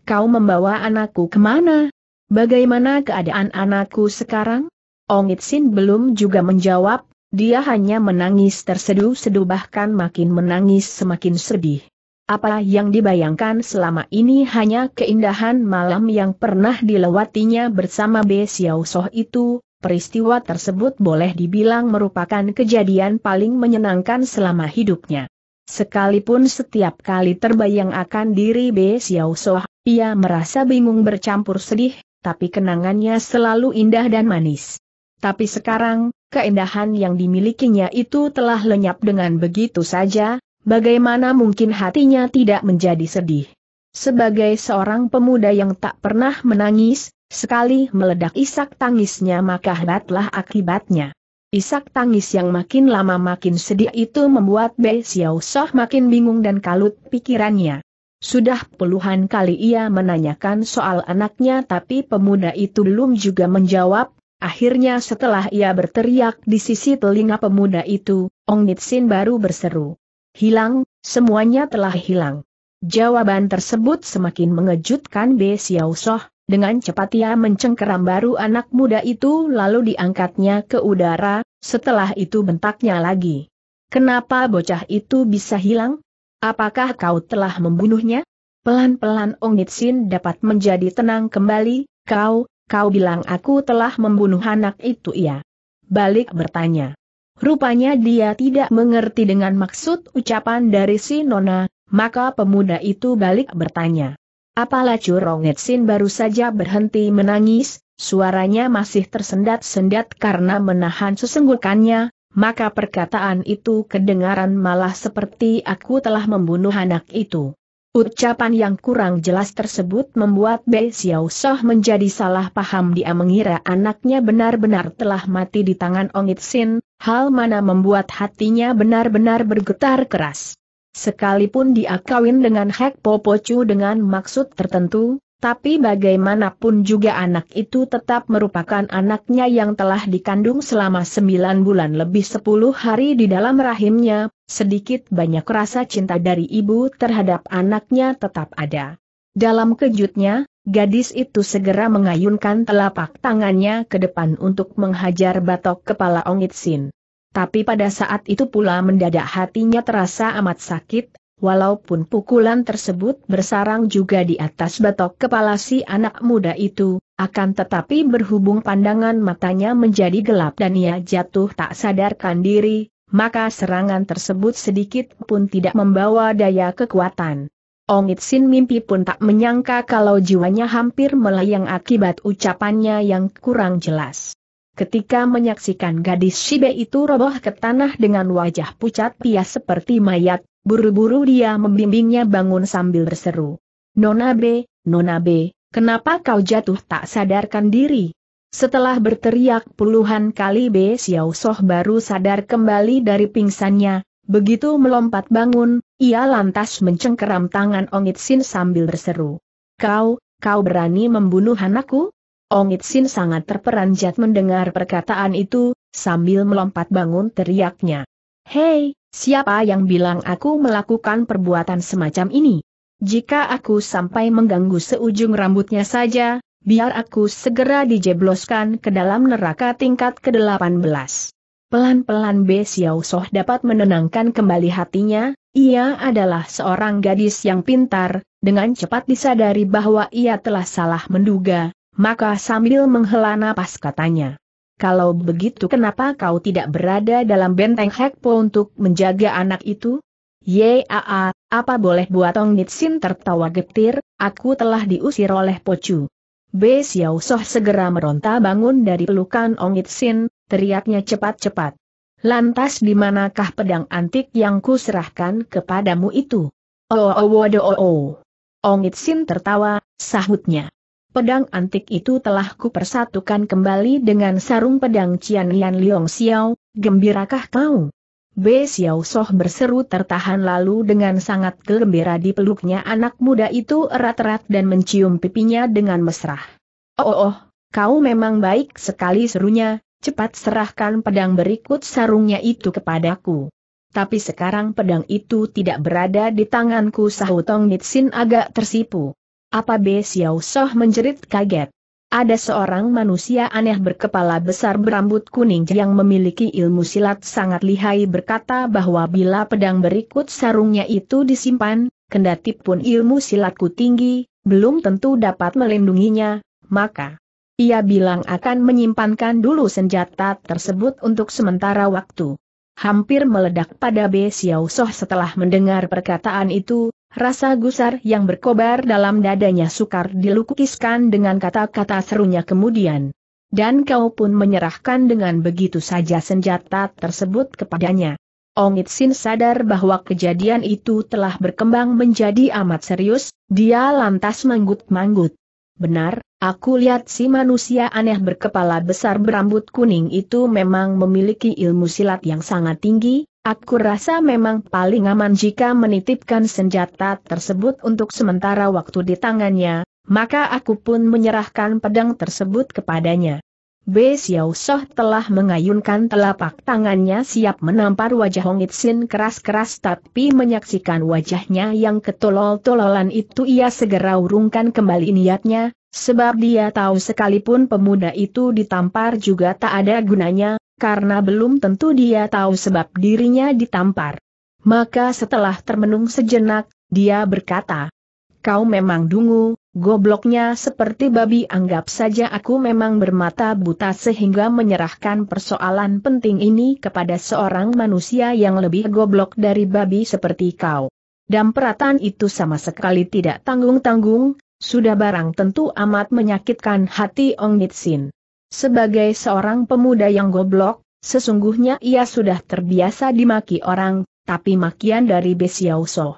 Kau membawa anakku kemana? Bagaimana keadaan anakku sekarang? Ongit Sin belum juga menjawab, dia hanya menangis terseduh-seduh bahkan makin menangis semakin sedih. Apa yang dibayangkan selama ini hanya keindahan malam yang pernah dilewatinya bersama Be Xiao Soh itu, peristiwa tersebut boleh dibilang merupakan kejadian paling menyenangkan selama hidupnya. Sekalipun setiap kali terbayang akan diri Be Xiao Soh, ia merasa bingung bercampur sedih, tapi kenangannya selalu indah dan manis. Tapi sekarang, keindahan yang dimilikinya itu telah lenyap dengan begitu saja, bagaimana mungkin hatinya tidak menjadi sedih. Sebagai seorang pemuda yang tak pernah menangis, sekali meledak isak tangisnya maka hebatlah akibatnya. Isak tangis yang makin lama makin sedih itu membuat Bei Xiao Soh makin bingung dan kalut pikirannya. Sudah puluhan kali ia menanyakan soal anaknya tapi pemuda itu belum juga menjawab, Akhirnya setelah ia berteriak di sisi telinga pemuda itu, Ong Nitsin baru berseru. Hilang, semuanya telah hilang. Jawaban tersebut semakin mengejutkan Be Xiao Soh, dengan cepat ia mencengkeram baru anak muda itu lalu diangkatnya ke udara, setelah itu bentaknya lagi. Kenapa bocah itu bisa hilang? Apakah kau telah membunuhnya? Pelan-pelan Ong Nitsin dapat menjadi tenang kembali, kau, Kau bilang aku telah membunuh anak itu ya? Balik bertanya. Rupanya dia tidak mengerti dengan maksud ucapan dari si Nona, maka pemuda itu balik bertanya. Apalah Curonget Sin baru saja berhenti menangis, suaranya masih tersendat-sendat karena menahan sesenggukannya, maka perkataan itu kedengaran malah seperti aku telah membunuh anak itu. Ucapan yang kurang jelas tersebut membuat Bei Xiao Soh menjadi salah paham dia mengira anaknya benar-benar telah mati di tangan Ong It Sin, hal mana membuat hatinya benar-benar bergetar keras. Sekalipun dia kawin dengan Hek Pochu dengan maksud tertentu, tapi bagaimanapun juga anak itu tetap merupakan anaknya yang telah dikandung selama 9 bulan lebih 10 hari di dalam rahimnya, sedikit banyak rasa cinta dari ibu terhadap anaknya tetap ada. Dalam kejutnya, gadis itu segera mengayunkan telapak tangannya ke depan untuk menghajar batok kepala Ongit Sin. Tapi pada saat itu pula mendadak hatinya terasa amat sakit, Walaupun pukulan tersebut bersarang juga di atas batok kepala si anak muda itu, akan tetapi berhubung pandangan matanya menjadi gelap dan ia jatuh tak sadarkan diri, maka serangan tersebut sedikit pun tidak membawa daya kekuatan. Ong Itsin Mimpi pun tak menyangka kalau jiwanya hampir melayang akibat ucapannya yang kurang jelas. Ketika menyaksikan gadis Shibe itu roboh ke tanah dengan wajah pucat pias seperti mayat, Buru-buru dia membimbingnya bangun sambil berseru. Nona B, Nona B, kenapa kau jatuh tak sadarkan diri? Setelah berteriak puluhan kali B Xiao Soh baru sadar kembali dari pingsannya, begitu melompat bangun, ia lantas mencengkeram tangan Ongit Sin sambil berseru. Kau, kau berani membunuh anakku? Ongit Sin sangat terperanjat mendengar perkataan itu, sambil melompat bangun teriaknya. Hei, Siapa yang bilang aku melakukan perbuatan semacam ini? Jika aku sampai mengganggu seujung rambutnya saja, biar aku segera dijebloskan ke dalam neraka tingkat ke-18. Pelan-pelan B. Xiao Soh dapat menenangkan kembali hatinya, ia adalah seorang gadis yang pintar, dengan cepat disadari bahwa ia telah salah menduga, maka sambil menghela napas katanya. Kalau begitu kenapa kau tidak berada dalam benteng Hekpo untuk menjaga anak itu? Yaa, apa boleh buat Ong Nitsin tertawa getir, aku telah diusir oleh Pocu. B. Xiao Soh segera meronta bangun dari pelukan Ong Nitsin, teriaknya cepat-cepat. Lantas di manakah pedang antik yang kuserahkan kepadamu itu? Oh, oh, oh, oh, oh. Ong Nitsin tertawa, sahutnya. Pedang antik itu telah kupersatukan kembali dengan sarung pedang Cian Lian Liong Xiao, gembirakah kau? B. Xiao Soh berseru tertahan lalu dengan sangat gembira di peluknya anak muda itu erat-erat dan mencium pipinya dengan mesra. Oh, oh, oh, kau memang baik sekali serunya, cepat serahkan pedang berikut sarungnya itu kepadaku. Tapi sekarang pedang itu tidak berada di tanganku sahutong Nitsin agak tersipu. Apa Be Xiao Soh menjerit kaget. Ada seorang manusia aneh berkepala besar berambut kuning yang memiliki ilmu silat sangat lihai berkata bahwa bila pedang berikut sarungnya itu disimpan, kendati pun ilmu silatku tinggi, belum tentu dapat melindunginya, maka ia bilang akan menyimpankan dulu senjata tersebut untuk sementara waktu. Hampir meledak pada Be Xiao Soh setelah mendengar perkataan itu, Rasa gusar yang berkobar dalam dadanya sukar dilukiskan dengan kata-kata serunya kemudian. Dan kau pun menyerahkan dengan begitu saja senjata tersebut kepadanya. Ongit Sin sadar bahwa kejadian itu telah berkembang menjadi amat serius, dia lantas manggut-manggut. Benar, aku lihat si manusia aneh berkepala besar berambut kuning itu memang memiliki ilmu silat yang sangat tinggi, Aku rasa memang paling aman jika menitipkan senjata tersebut untuk sementara waktu di tangannya, maka aku pun menyerahkan pedang tersebut kepadanya. Be Xiao Soh telah mengayunkan telapak tangannya siap menampar wajah Hong Itsin keras-keras tapi menyaksikan wajahnya yang ketolol-tololan itu ia segera urungkan kembali niatnya, sebab dia tahu sekalipun pemuda itu ditampar juga tak ada gunanya, karena belum tentu dia tahu sebab dirinya ditampar. Maka setelah termenung sejenak, dia berkata, Kau memang dungu, gobloknya seperti babi anggap saja aku memang bermata buta sehingga menyerahkan persoalan penting ini kepada seorang manusia yang lebih goblok dari babi seperti kau. Dan Damperatan itu sama sekali tidak tanggung-tanggung, sudah barang tentu amat menyakitkan hati Ong Nitsin. Sebagai seorang pemuda yang goblok, sesungguhnya ia sudah terbiasa dimaki orang, tapi makian dari Besiauso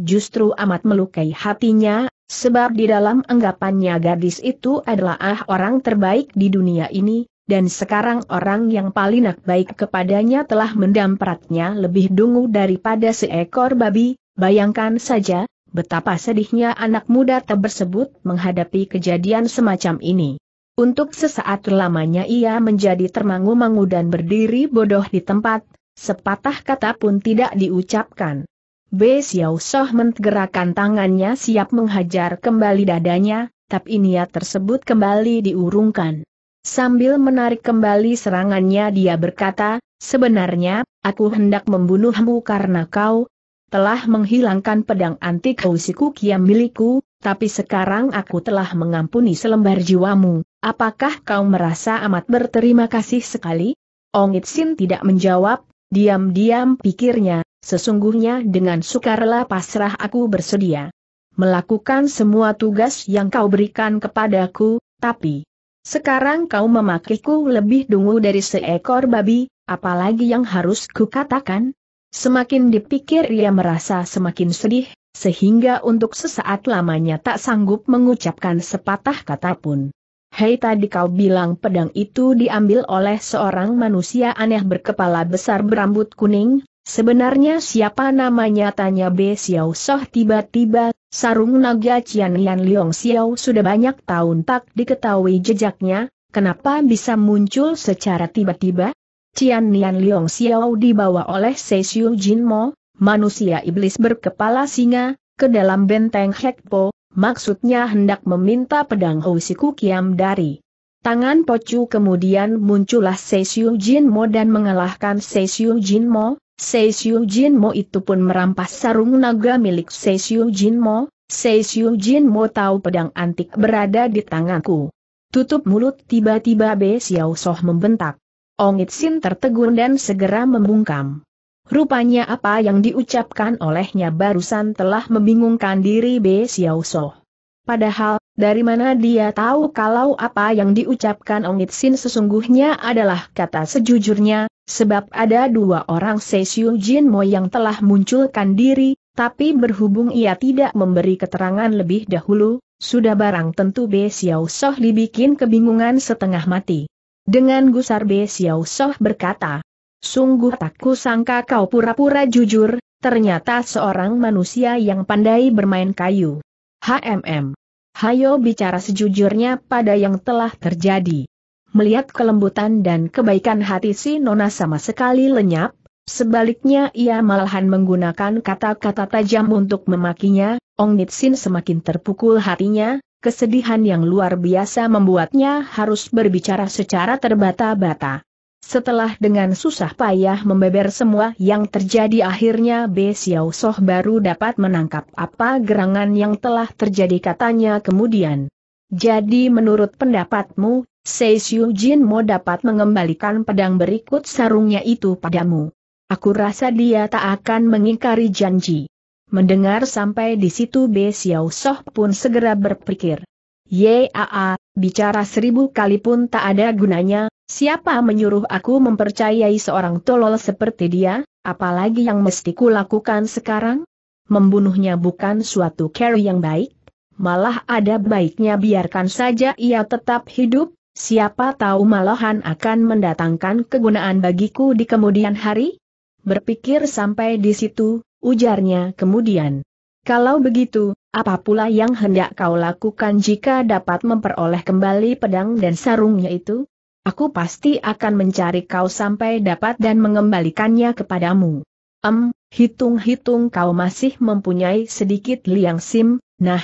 justru amat melukai hatinya, sebab di dalam anggapannya gadis itu adalah ah orang terbaik di dunia ini, dan sekarang orang yang paling nak baik kepadanya telah mendampratnya lebih dungu daripada seekor babi, bayangkan saja, betapa sedihnya anak muda tersebut menghadapi kejadian semacam ini. Untuk sesaat lamanya ia menjadi termangu-mangu dan berdiri bodoh di tempat, sepatah kata pun tidak diucapkan. B. Xiao Soh menggerakan tangannya siap menghajar kembali dadanya, tapi niat tersebut kembali diurungkan. Sambil menarik kembali serangannya dia berkata, sebenarnya, aku hendak membunuhmu karena kau telah menghilangkan pedang anti kausiku kiam milikku, tapi sekarang aku telah mengampuni selembar jiwamu. Apakah kau merasa amat berterima kasih sekali? Ong Itsin tidak menjawab, diam-diam pikirnya, sesungguhnya dengan sukarela pasrah aku bersedia melakukan semua tugas yang kau berikan kepadaku, tapi sekarang kau memakiku lebih dungu dari seekor babi, apalagi yang harus kukatakan? Semakin dipikir ia merasa semakin sedih, sehingga untuk sesaat lamanya tak sanggup mengucapkan sepatah kata pun. Hei tadi kau bilang pedang itu diambil oleh seorang manusia aneh berkepala besar berambut kuning, sebenarnya siapa namanya tanya B. Xiao Soh tiba-tiba, sarung naga Cian Lian Liong Xiao sudah banyak tahun tak diketahui jejaknya, kenapa bisa muncul secara tiba-tiba? Cian Lian Liong Xiao dibawa oleh Xiu Jin Mo, manusia iblis berkepala singa, ke dalam benteng Hekpo, maksudnya hendak meminta pedang Hou Kiam dari tangan Pocu kemudian muncullah Jin Jinmo dan mengalahkan Sei Jinmo, Jin Jinmo itu pun merampas sarung naga milik Sei Jinmo, Jin Jinmo tahu pedang antik berada di tanganku. Tutup mulut tiba-tiba Be Xiao Soh membentak. Ongit Sin tertegun dan segera membungkam. Rupanya apa yang diucapkan olehnya barusan telah membingungkan diri Be Xiao So. Padahal, dari mana dia tahu kalau apa yang diucapkan Ong Sin sesungguhnya adalah kata sejujurnya, sebab ada dua orang Xiu Jin Mo yang telah munculkan diri, tapi berhubung ia tidak memberi keterangan lebih dahulu, sudah barang tentu Be Xiao Soh dibikin kebingungan setengah mati. Dengan gusar Be Xiao Soh berkata, Sungguh tak kusangka kau pura-pura jujur, ternyata seorang manusia yang pandai bermain kayu. HMM. Hayo bicara sejujurnya pada yang telah terjadi. Melihat kelembutan dan kebaikan hati si Nona sama sekali lenyap, sebaliknya ia malahan menggunakan kata-kata tajam untuk memakinya, Ong Nitsin semakin terpukul hatinya, kesedihan yang luar biasa membuatnya harus berbicara secara terbata-bata. Setelah dengan susah payah membeber semua yang terjadi akhirnya B. Xiao Soh baru dapat menangkap apa gerangan yang telah terjadi katanya kemudian. Jadi menurut pendapatmu, Sei Xiu Jin mau dapat mengembalikan pedang berikut sarungnya itu padamu. Aku rasa dia tak akan mengingkari janji. Mendengar sampai di situ B. Xiao Soh pun segera berpikir. Yaa, bicara seribu kali pun tak ada gunanya, Siapa menyuruh aku mempercayai seorang tolol seperti dia, apalagi yang mesti kulakukan sekarang? Membunuhnya bukan suatu care yang baik, malah ada baiknya biarkan saja ia tetap hidup, siapa tahu malahan akan mendatangkan kegunaan bagiku di kemudian hari? Berpikir sampai di situ, ujarnya kemudian. Kalau begitu, apa pula yang hendak kau lakukan jika dapat memperoleh kembali pedang dan sarungnya itu? Aku pasti akan mencari kau sampai dapat dan mengembalikannya kepadamu. Em, hitung-hitung kau masih mempunyai sedikit liang sim, nah.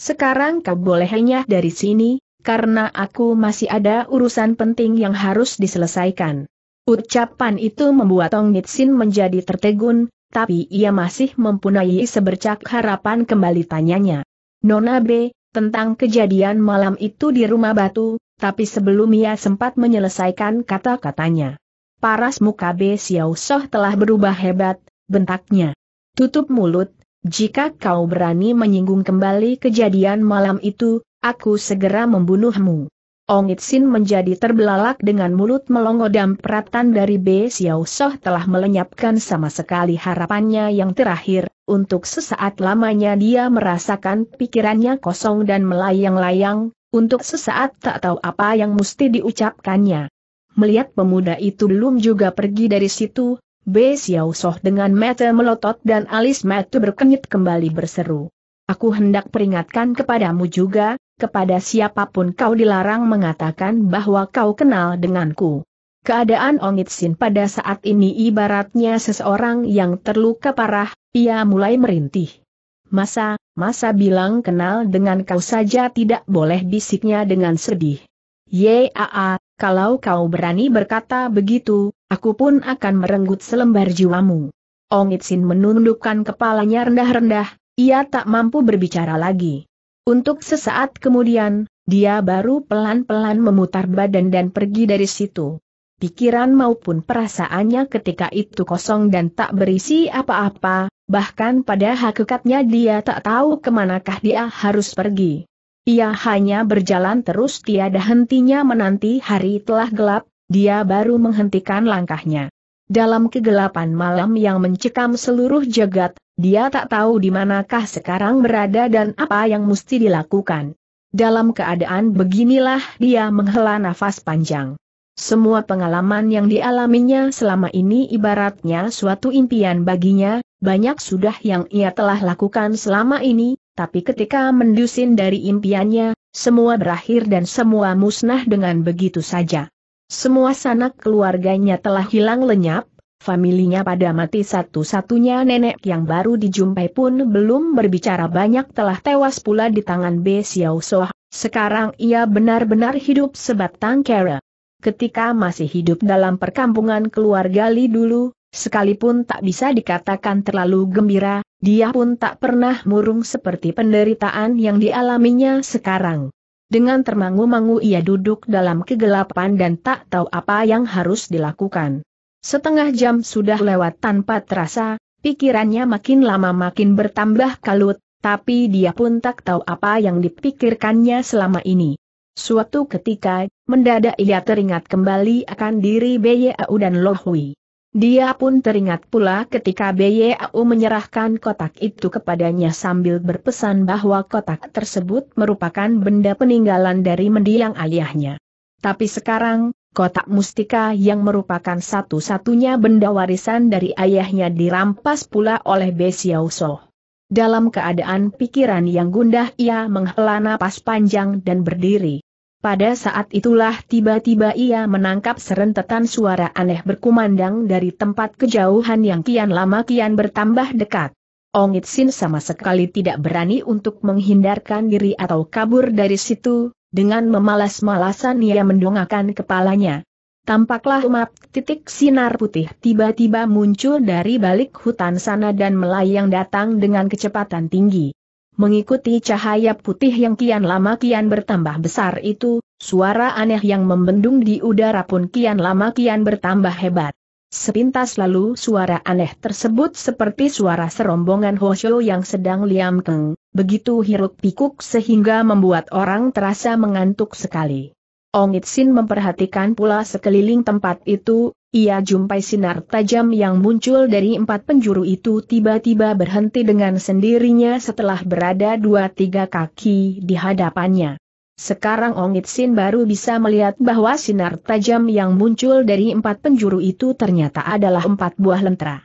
Sekarang kau bolehnya dari sini, karena aku masih ada urusan penting yang harus diselesaikan. Ucapan itu membuat Tong Nitsin menjadi tertegun, tapi ia masih mempunyai sebercak harapan kembali tanyanya. Nona B, tentang kejadian malam itu di rumah batu, tapi sebelum ia sempat menyelesaikan kata-katanya, paras muka B. Xiao Soh telah berubah hebat, bentaknya. Tutup mulut, jika kau berani menyinggung kembali kejadian malam itu, aku segera membunuhmu. Ong Itsin menjadi terbelalak dengan mulut melongo dan peratan dari B. Xiao Soh telah melenyapkan sama sekali harapannya yang terakhir, untuk sesaat lamanya dia merasakan pikirannya kosong dan melayang-layang, untuk sesaat tak tahu apa yang mesti diucapkannya. Melihat pemuda itu belum juga pergi dari situ, B. Xiao Soh dengan mata melotot dan alis mata berkenyit kembali berseru. Aku hendak peringatkan kepadamu juga, kepada siapapun kau dilarang mengatakan bahwa kau kenal denganku. Keadaan Ongit Sin pada saat ini ibaratnya seseorang yang terluka parah, ia mulai merintih. Masa, masa bilang kenal dengan kau saja tidak boleh bisiknya dengan sedih. Yaa, kalau kau berani berkata begitu, aku pun akan merenggut selembar jiwamu. Ong Itsin menundukkan kepalanya rendah-rendah, ia tak mampu berbicara lagi. Untuk sesaat kemudian, dia baru pelan-pelan memutar badan dan pergi dari situ. Pikiran maupun perasaannya ketika itu kosong dan tak berisi apa-apa, bahkan pada hakikatnya dia tak tahu kemanakah dia harus pergi. Ia hanya berjalan terus tiada hentinya menanti hari telah gelap, dia baru menghentikan langkahnya. Dalam kegelapan malam yang mencekam seluruh jagat, dia tak tahu di manakah sekarang berada dan apa yang mesti dilakukan. Dalam keadaan beginilah dia menghela nafas panjang. Semua pengalaman yang dialaminya selama ini ibaratnya suatu impian baginya, banyak sudah yang ia telah lakukan selama ini, tapi ketika mendusin dari impiannya, semua berakhir dan semua musnah dengan begitu saja. Semua sanak keluarganya telah hilang lenyap, familinya pada mati satu-satunya nenek yang baru dijumpai pun belum berbicara banyak telah tewas pula di tangan B. Xiao Soh, sekarang ia benar-benar hidup sebatang kera. Ketika masih hidup dalam perkampungan keluarga Li dulu, Sekalipun tak bisa dikatakan terlalu gembira, dia pun tak pernah murung seperti penderitaan yang dialaminya sekarang. Dengan termangu-mangu ia duduk dalam kegelapan dan tak tahu apa yang harus dilakukan. Setengah jam sudah lewat tanpa terasa, pikirannya makin lama makin bertambah kalut, tapi dia pun tak tahu apa yang dipikirkannya selama ini. Suatu ketika, mendadak ia teringat kembali akan diri Beyau dan Lohui. Dia pun teringat pula ketika BYU menyerahkan kotak itu kepadanya sambil berpesan bahwa kotak tersebut merupakan benda peninggalan dari mendiang ayahnya. Tapi sekarang, kotak mustika yang merupakan satu-satunya benda warisan dari ayahnya dirampas pula oleh Be Xiao So. Dalam keadaan pikiran yang gundah ia menghela napas panjang dan berdiri. Pada saat itulah tiba-tiba ia menangkap serentetan suara aneh berkumandang dari tempat kejauhan yang kian lama kian bertambah dekat. Ong Itsin sama sekali tidak berani untuk menghindarkan diri atau kabur dari situ, dengan memalas-malasan ia mendongakkan kepalanya. Tampaklah umat titik sinar putih tiba-tiba muncul dari balik hutan sana dan melayang datang dengan kecepatan tinggi mengikuti cahaya putih yang kian lama kian bertambah besar itu, suara aneh yang membendung di udara pun kian lama kian bertambah hebat. Sepintas lalu suara aneh tersebut seperti suara serombongan Hosyo yang sedang liam keng, begitu hiruk pikuk sehingga membuat orang terasa mengantuk sekali. Ong Itsin memperhatikan pula sekeliling tempat itu, ia jumpai sinar tajam yang muncul dari empat penjuru itu tiba-tiba berhenti dengan sendirinya setelah berada dua tiga kaki di hadapannya. Sekarang Ongit Sin baru bisa melihat bahwa sinar tajam yang muncul dari empat penjuru itu ternyata adalah empat buah lentera.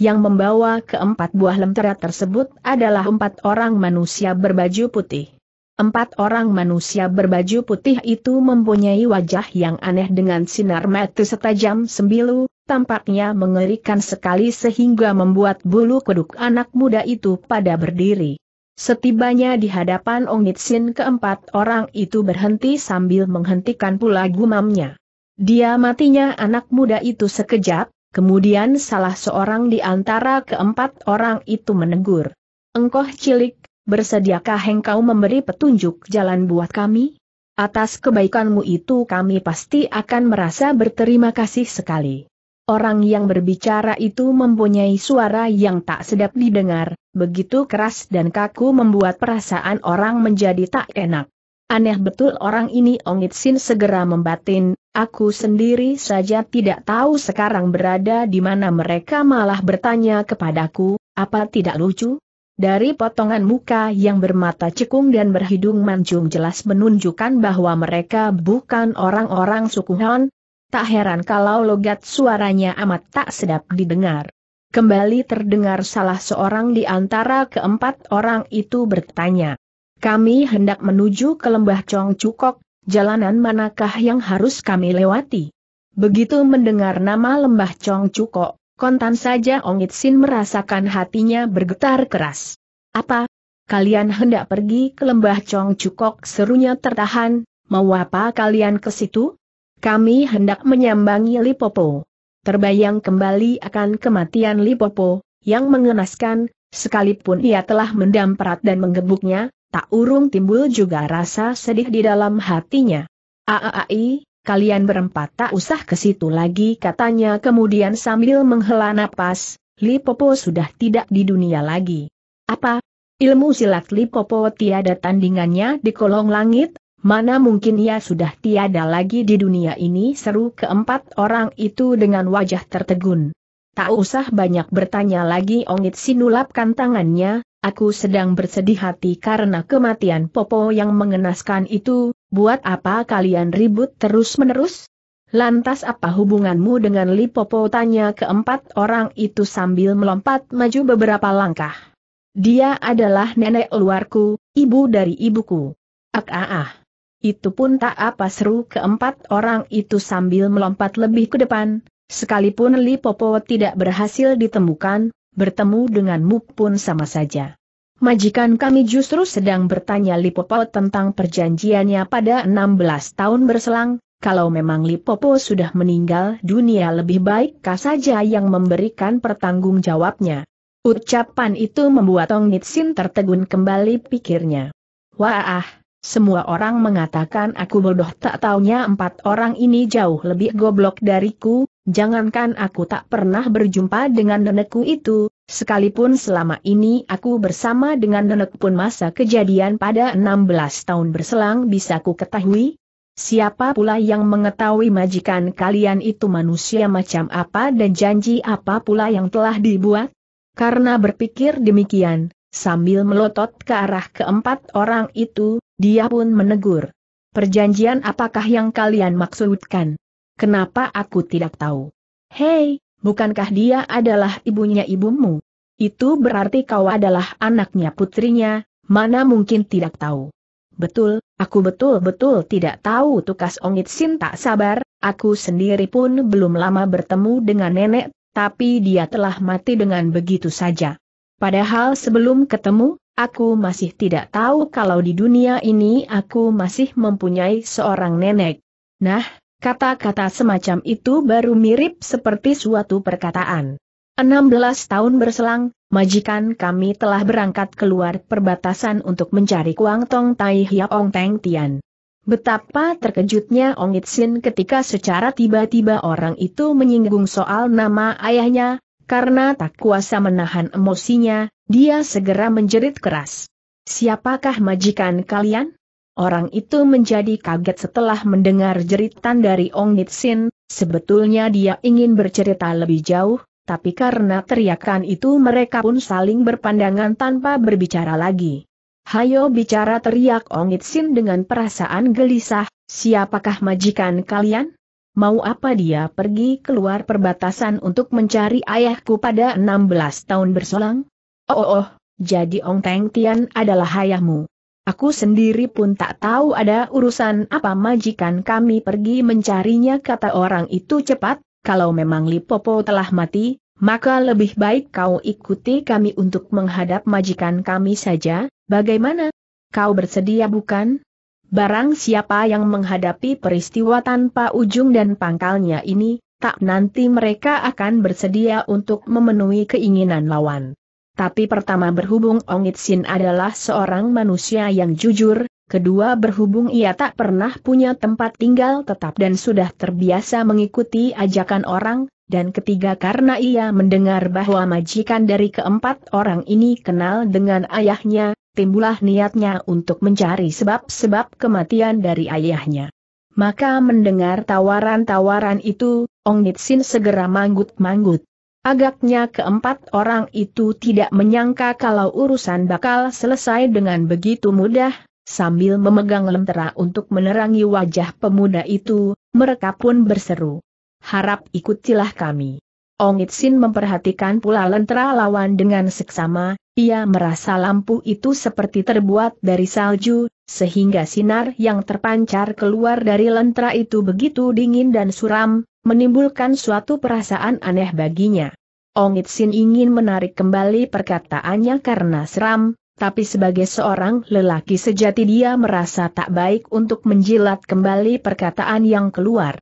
Yang membawa keempat buah lentera tersebut adalah empat orang manusia berbaju putih. Empat orang manusia berbaju putih itu mempunyai wajah yang aneh dengan sinar mata setajam sembilu, tampaknya mengerikan sekali sehingga membuat bulu kuduk anak muda itu pada berdiri. Setibanya di hadapan Onitsin keempat orang itu berhenti sambil menghentikan pula gumamnya. Dia matinya anak muda itu sekejap, kemudian salah seorang di antara keempat orang itu menegur. Engkoh cilik, Bersediakah engkau memberi petunjuk jalan buat kami? Atas kebaikanmu itu kami pasti akan merasa berterima kasih sekali. Orang yang berbicara itu mempunyai suara yang tak sedap didengar, begitu keras dan kaku membuat perasaan orang menjadi tak enak. Aneh betul orang ini Ong Itsin segera membatin, aku sendiri saja tidak tahu sekarang berada di mana mereka malah bertanya kepadaku, apa tidak lucu? Dari potongan muka yang bermata cekung dan berhidung mancung jelas menunjukkan bahwa mereka bukan orang-orang suku Han, tak heran kalau logat suaranya amat tak sedap didengar. Kembali terdengar salah seorang di antara keempat orang itu bertanya. Kami hendak menuju ke lembah Chong Cukok, jalanan manakah yang harus kami lewati? Begitu mendengar nama lembah Chong Cukok, Kontan saja Ongit Sin merasakan hatinya bergetar keras. Apa? Kalian hendak pergi ke lembah Chong Cukok serunya tertahan, mau apa kalian ke situ? Kami hendak menyambangi Lipopo. Terbayang kembali akan kematian Lipopo, yang mengenaskan, sekalipun ia telah mendamprat dan menggebuknya, tak urung timbul juga rasa sedih di dalam hatinya. Aaai, kalian berempat tak usah ke situ lagi katanya kemudian sambil menghela napas, Popo sudah tidak di dunia lagi. Apa? Ilmu silat Li Popo tiada tandingannya di kolong langit, mana mungkin ia sudah tiada lagi di dunia ini seru keempat orang itu dengan wajah tertegun. Tak usah banyak bertanya lagi Ongit sinulapkan tangannya, aku sedang bersedih hati karena kematian Popo yang mengenaskan itu, buat apa kalian ribut terus-menerus? Lantas apa hubunganmu dengan Lipopo tanya keempat orang itu sambil melompat maju beberapa langkah. Dia adalah nenek luarku, ibu dari ibuku. Ak ah ah. Itu pun tak apa seru keempat orang itu sambil melompat lebih ke depan, sekalipun Lipopo tidak berhasil ditemukan, bertemu denganmu pun sama saja. Majikan kami justru sedang bertanya Lipopo tentang perjanjiannya pada 16 tahun berselang, kalau memang Lipopo sudah meninggal dunia lebih baik kah saja yang memberikan pertanggung jawabnya. Ucapan itu membuat Tong Nitsin tertegun kembali pikirnya. Wah, semua orang mengatakan aku bodoh tak taunya empat orang ini jauh lebih goblok dariku, jangankan aku tak pernah berjumpa dengan nenekku itu, Sekalipun selama ini aku bersama dengan nenek pun masa kejadian pada 16 tahun berselang bisa ku ketahui, Siapa pula yang mengetahui majikan kalian itu manusia macam apa dan janji apa pula yang telah dibuat? Karena berpikir demikian, sambil melotot ke arah keempat orang itu, dia pun menegur. Perjanjian apakah yang kalian maksudkan? Kenapa aku tidak tahu? Hei, bukankah dia adalah ibunya ibumu? Itu berarti kau adalah anaknya putrinya, mana mungkin tidak tahu. Betul, aku betul-betul tidak tahu tukas ongit sin tak sabar, aku sendiri pun belum lama bertemu dengan nenek, tapi dia telah mati dengan begitu saja. Padahal sebelum ketemu, aku masih tidak tahu kalau di dunia ini aku masih mempunyai seorang nenek. Nah, Kata-kata semacam itu baru mirip seperti suatu perkataan. 16 tahun berselang, majikan kami telah berangkat keluar perbatasan untuk mencari Kuang Tong Tai ong Teng Tian. Betapa terkejutnya Ong Itsin ketika secara tiba-tiba orang itu menyinggung soal nama ayahnya, karena tak kuasa menahan emosinya, dia segera menjerit keras. Siapakah majikan kalian? Orang itu menjadi kaget setelah mendengar jeritan dari Ong Nitsin, sebetulnya dia ingin bercerita lebih jauh, tapi karena teriakan itu mereka pun saling berpandangan tanpa berbicara lagi. Hayo bicara teriak Ong Nitsin dengan perasaan gelisah, siapakah majikan kalian? Mau apa dia pergi keluar perbatasan untuk mencari ayahku pada 16 tahun berselang? Oh oh oh, jadi Ong Teng Tian adalah ayahmu. Aku sendiri pun tak tahu ada urusan apa majikan kami pergi mencarinya kata orang itu cepat, kalau memang Lipopo telah mati, maka lebih baik kau ikuti kami untuk menghadap majikan kami saja, bagaimana? Kau bersedia bukan? Barang siapa yang menghadapi peristiwa tanpa ujung dan pangkalnya ini, tak nanti mereka akan bersedia untuk memenuhi keinginan lawan. Tapi pertama berhubung Ong Itsin adalah seorang manusia yang jujur, kedua berhubung ia tak pernah punya tempat tinggal tetap dan sudah terbiasa mengikuti ajakan orang, dan ketiga karena ia mendengar bahwa majikan dari keempat orang ini kenal dengan ayahnya, timbulah niatnya untuk mencari sebab-sebab kematian dari ayahnya. Maka mendengar tawaran-tawaran itu, Ong Nitsin segera manggut-manggut. Agaknya keempat orang itu tidak menyangka kalau urusan bakal selesai dengan begitu mudah, sambil memegang lentera untuk menerangi wajah pemuda itu, mereka pun berseru. Harap ikutilah kami. Ongit Sin memperhatikan pula lentera lawan dengan seksama, ia merasa lampu itu seperti terbuat dari salju, sehingga sinar yang terpancar keluar dari lentera itu begitu dingin dan suram, menimbulkan suatu perasaan aneh baginya. Ong Itsin ingin menarik kembali perkataannya karena seram, tapi sebagai seorang lelaki sejati dia merasa tak baik untuk menjilat kembali perkataan yang keluar.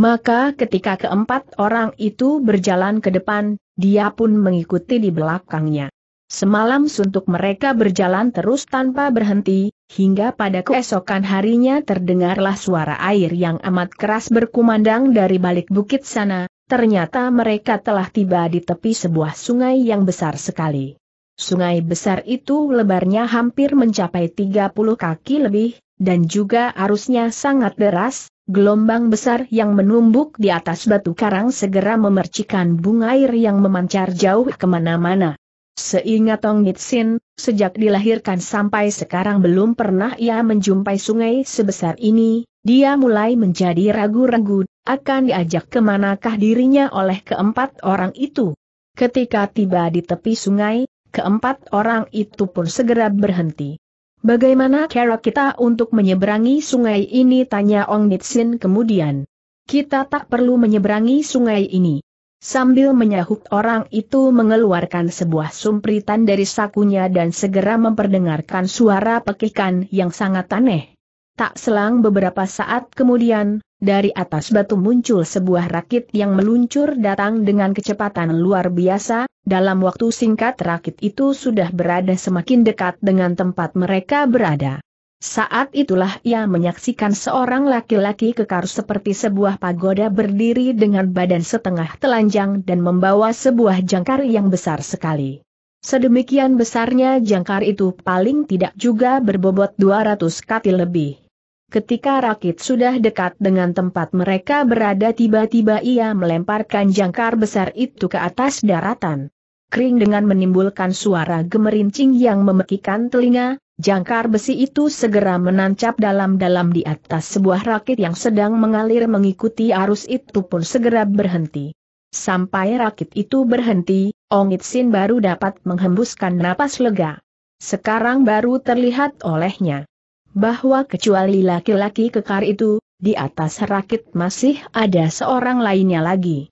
Maka ketika keempat orang itu berjalan ke depan, dia pun mengikuti di belakangnya. Semalam suntuk mereka berjalan terus tanpa berhenti, Hingga pada keesokan harinya terdengarlah suara air yang amat keras berkumandang dari balik bukit sana, ternyata mereka telah tiba di tepi sebuah sungai yang besar sekali. Sungai besar itu lebarnya hampir mencapai 30 kaki lebih, dan juga arusnya sangat deras, gelombang besar yang menumbuk di atas batu karang segera memercikan bunga air yang memancar jauh kemana-mana. Seingat Tong Nitsin, Sejak dilahirkan sampai sekarang belum pernah ia menjumpai sungai sebesar ini, dia mulai menjadi ragu-ragu, akan diajak kemanakah dirinya oleh keempat orang itu. Ketika tiba di tepi sungai, keempat orang itu pun segera berhenti. Bagaimana cara kita untuk menyeberangi sungai ini tanya Ong Nitsin kemudian. Kita tak perlu menyeberangi sungai ini. Sambil menyahut orang itu mengeluarkan sebuah sumpritan dari sakunya dan segera memperdengarkan suara pekikan yang sangat aneh. Tak selang beberapa saat kemudian, dari atas batu muncul sebuah rakit yang meluncur datang dengan kecepatan luar biasa, dalam waktu singkat rakit itu sudah berada semakin dekat dengan tempat mereka berada. Saat itulah ia menyaksikan seorang laki-laki kekar seperti sebuah pagoda berdiri dengan badan setengah telanjang dan membawa sebuah jangkar yang besar sekali. Sedemikian besarnya jangkar itu paling tidak juga berbobot 200 kati lebih. Ketika rakit sudah dekat dengan tempat mereka berada tiba-tiba ia melemparkan jangkar besar itu ke atas daratan. Kering dengan menimbulkan suara gemerincing yang memekikan telinga, Jangkar besi itu segera menancap dalam-dalam di atas sebuah rakit yang sedang mengalir mengikuti arus itu pun segera berhenti. Sampai rakit itu berhenti, Ongit Sin baru dapat menghembuskan napas lega. Sekarang baru terlihat olehnya bahwa kecuali laki-laki kekar itu, di atas rakit masih ada seorang lainnya lagi.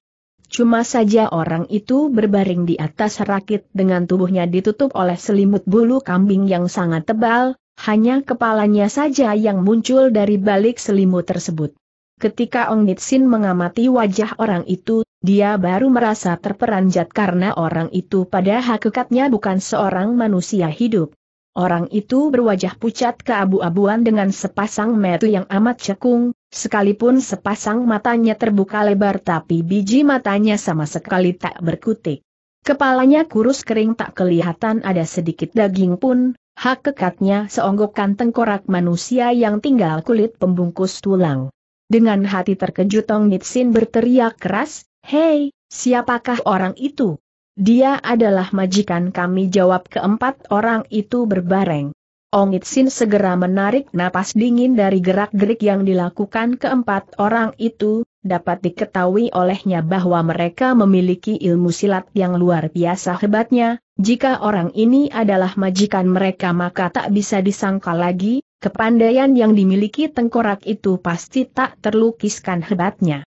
Cuma saja orang itu berbaring di atas rakit dengan tubuhnya ditutup oleh selimut bulu kambing yang sangat tebal, hanya kepalanya saja yang muncul dari balik selimut tersebut. Ketika Ong Nitsin mengamati wajah orang itu, dia baru merasa terperanjat karena orang itu pada hakikatnya bukan seorang manusia hidup. Orang itu berwajah pucat keabu-abuan dengan sepasang mata yang amat cekung, Sekalipun sepasang matanya terbuka lebar tapi biji matanya sama sekali tak berkutik. Kepalanya kurus kering tak kelihatan ada sedikit daging pun, hak kekatnya seonggokan tengkorak manusia yang tinggal kulit pembungkus tulang. Dengan hati terkejut Tong Nitsin berteriak keras, Hei, siapakah orang itu? Dia adalah majikan kami jawab keempat orang itu berbareng. Sin segera menarik napas dingin dari gerak-gerik yang dilakukan keempat orang itu, dapat diketahui olehnya bahwa mereka memiliki ilmu silat yang luar biasa hebatnya, jika orang ini adalah majikan mereka maka tak bisa disangka lagi, kepandaian yang dimiliki tengkorak itu pasti tak terlukiskan hebatnya.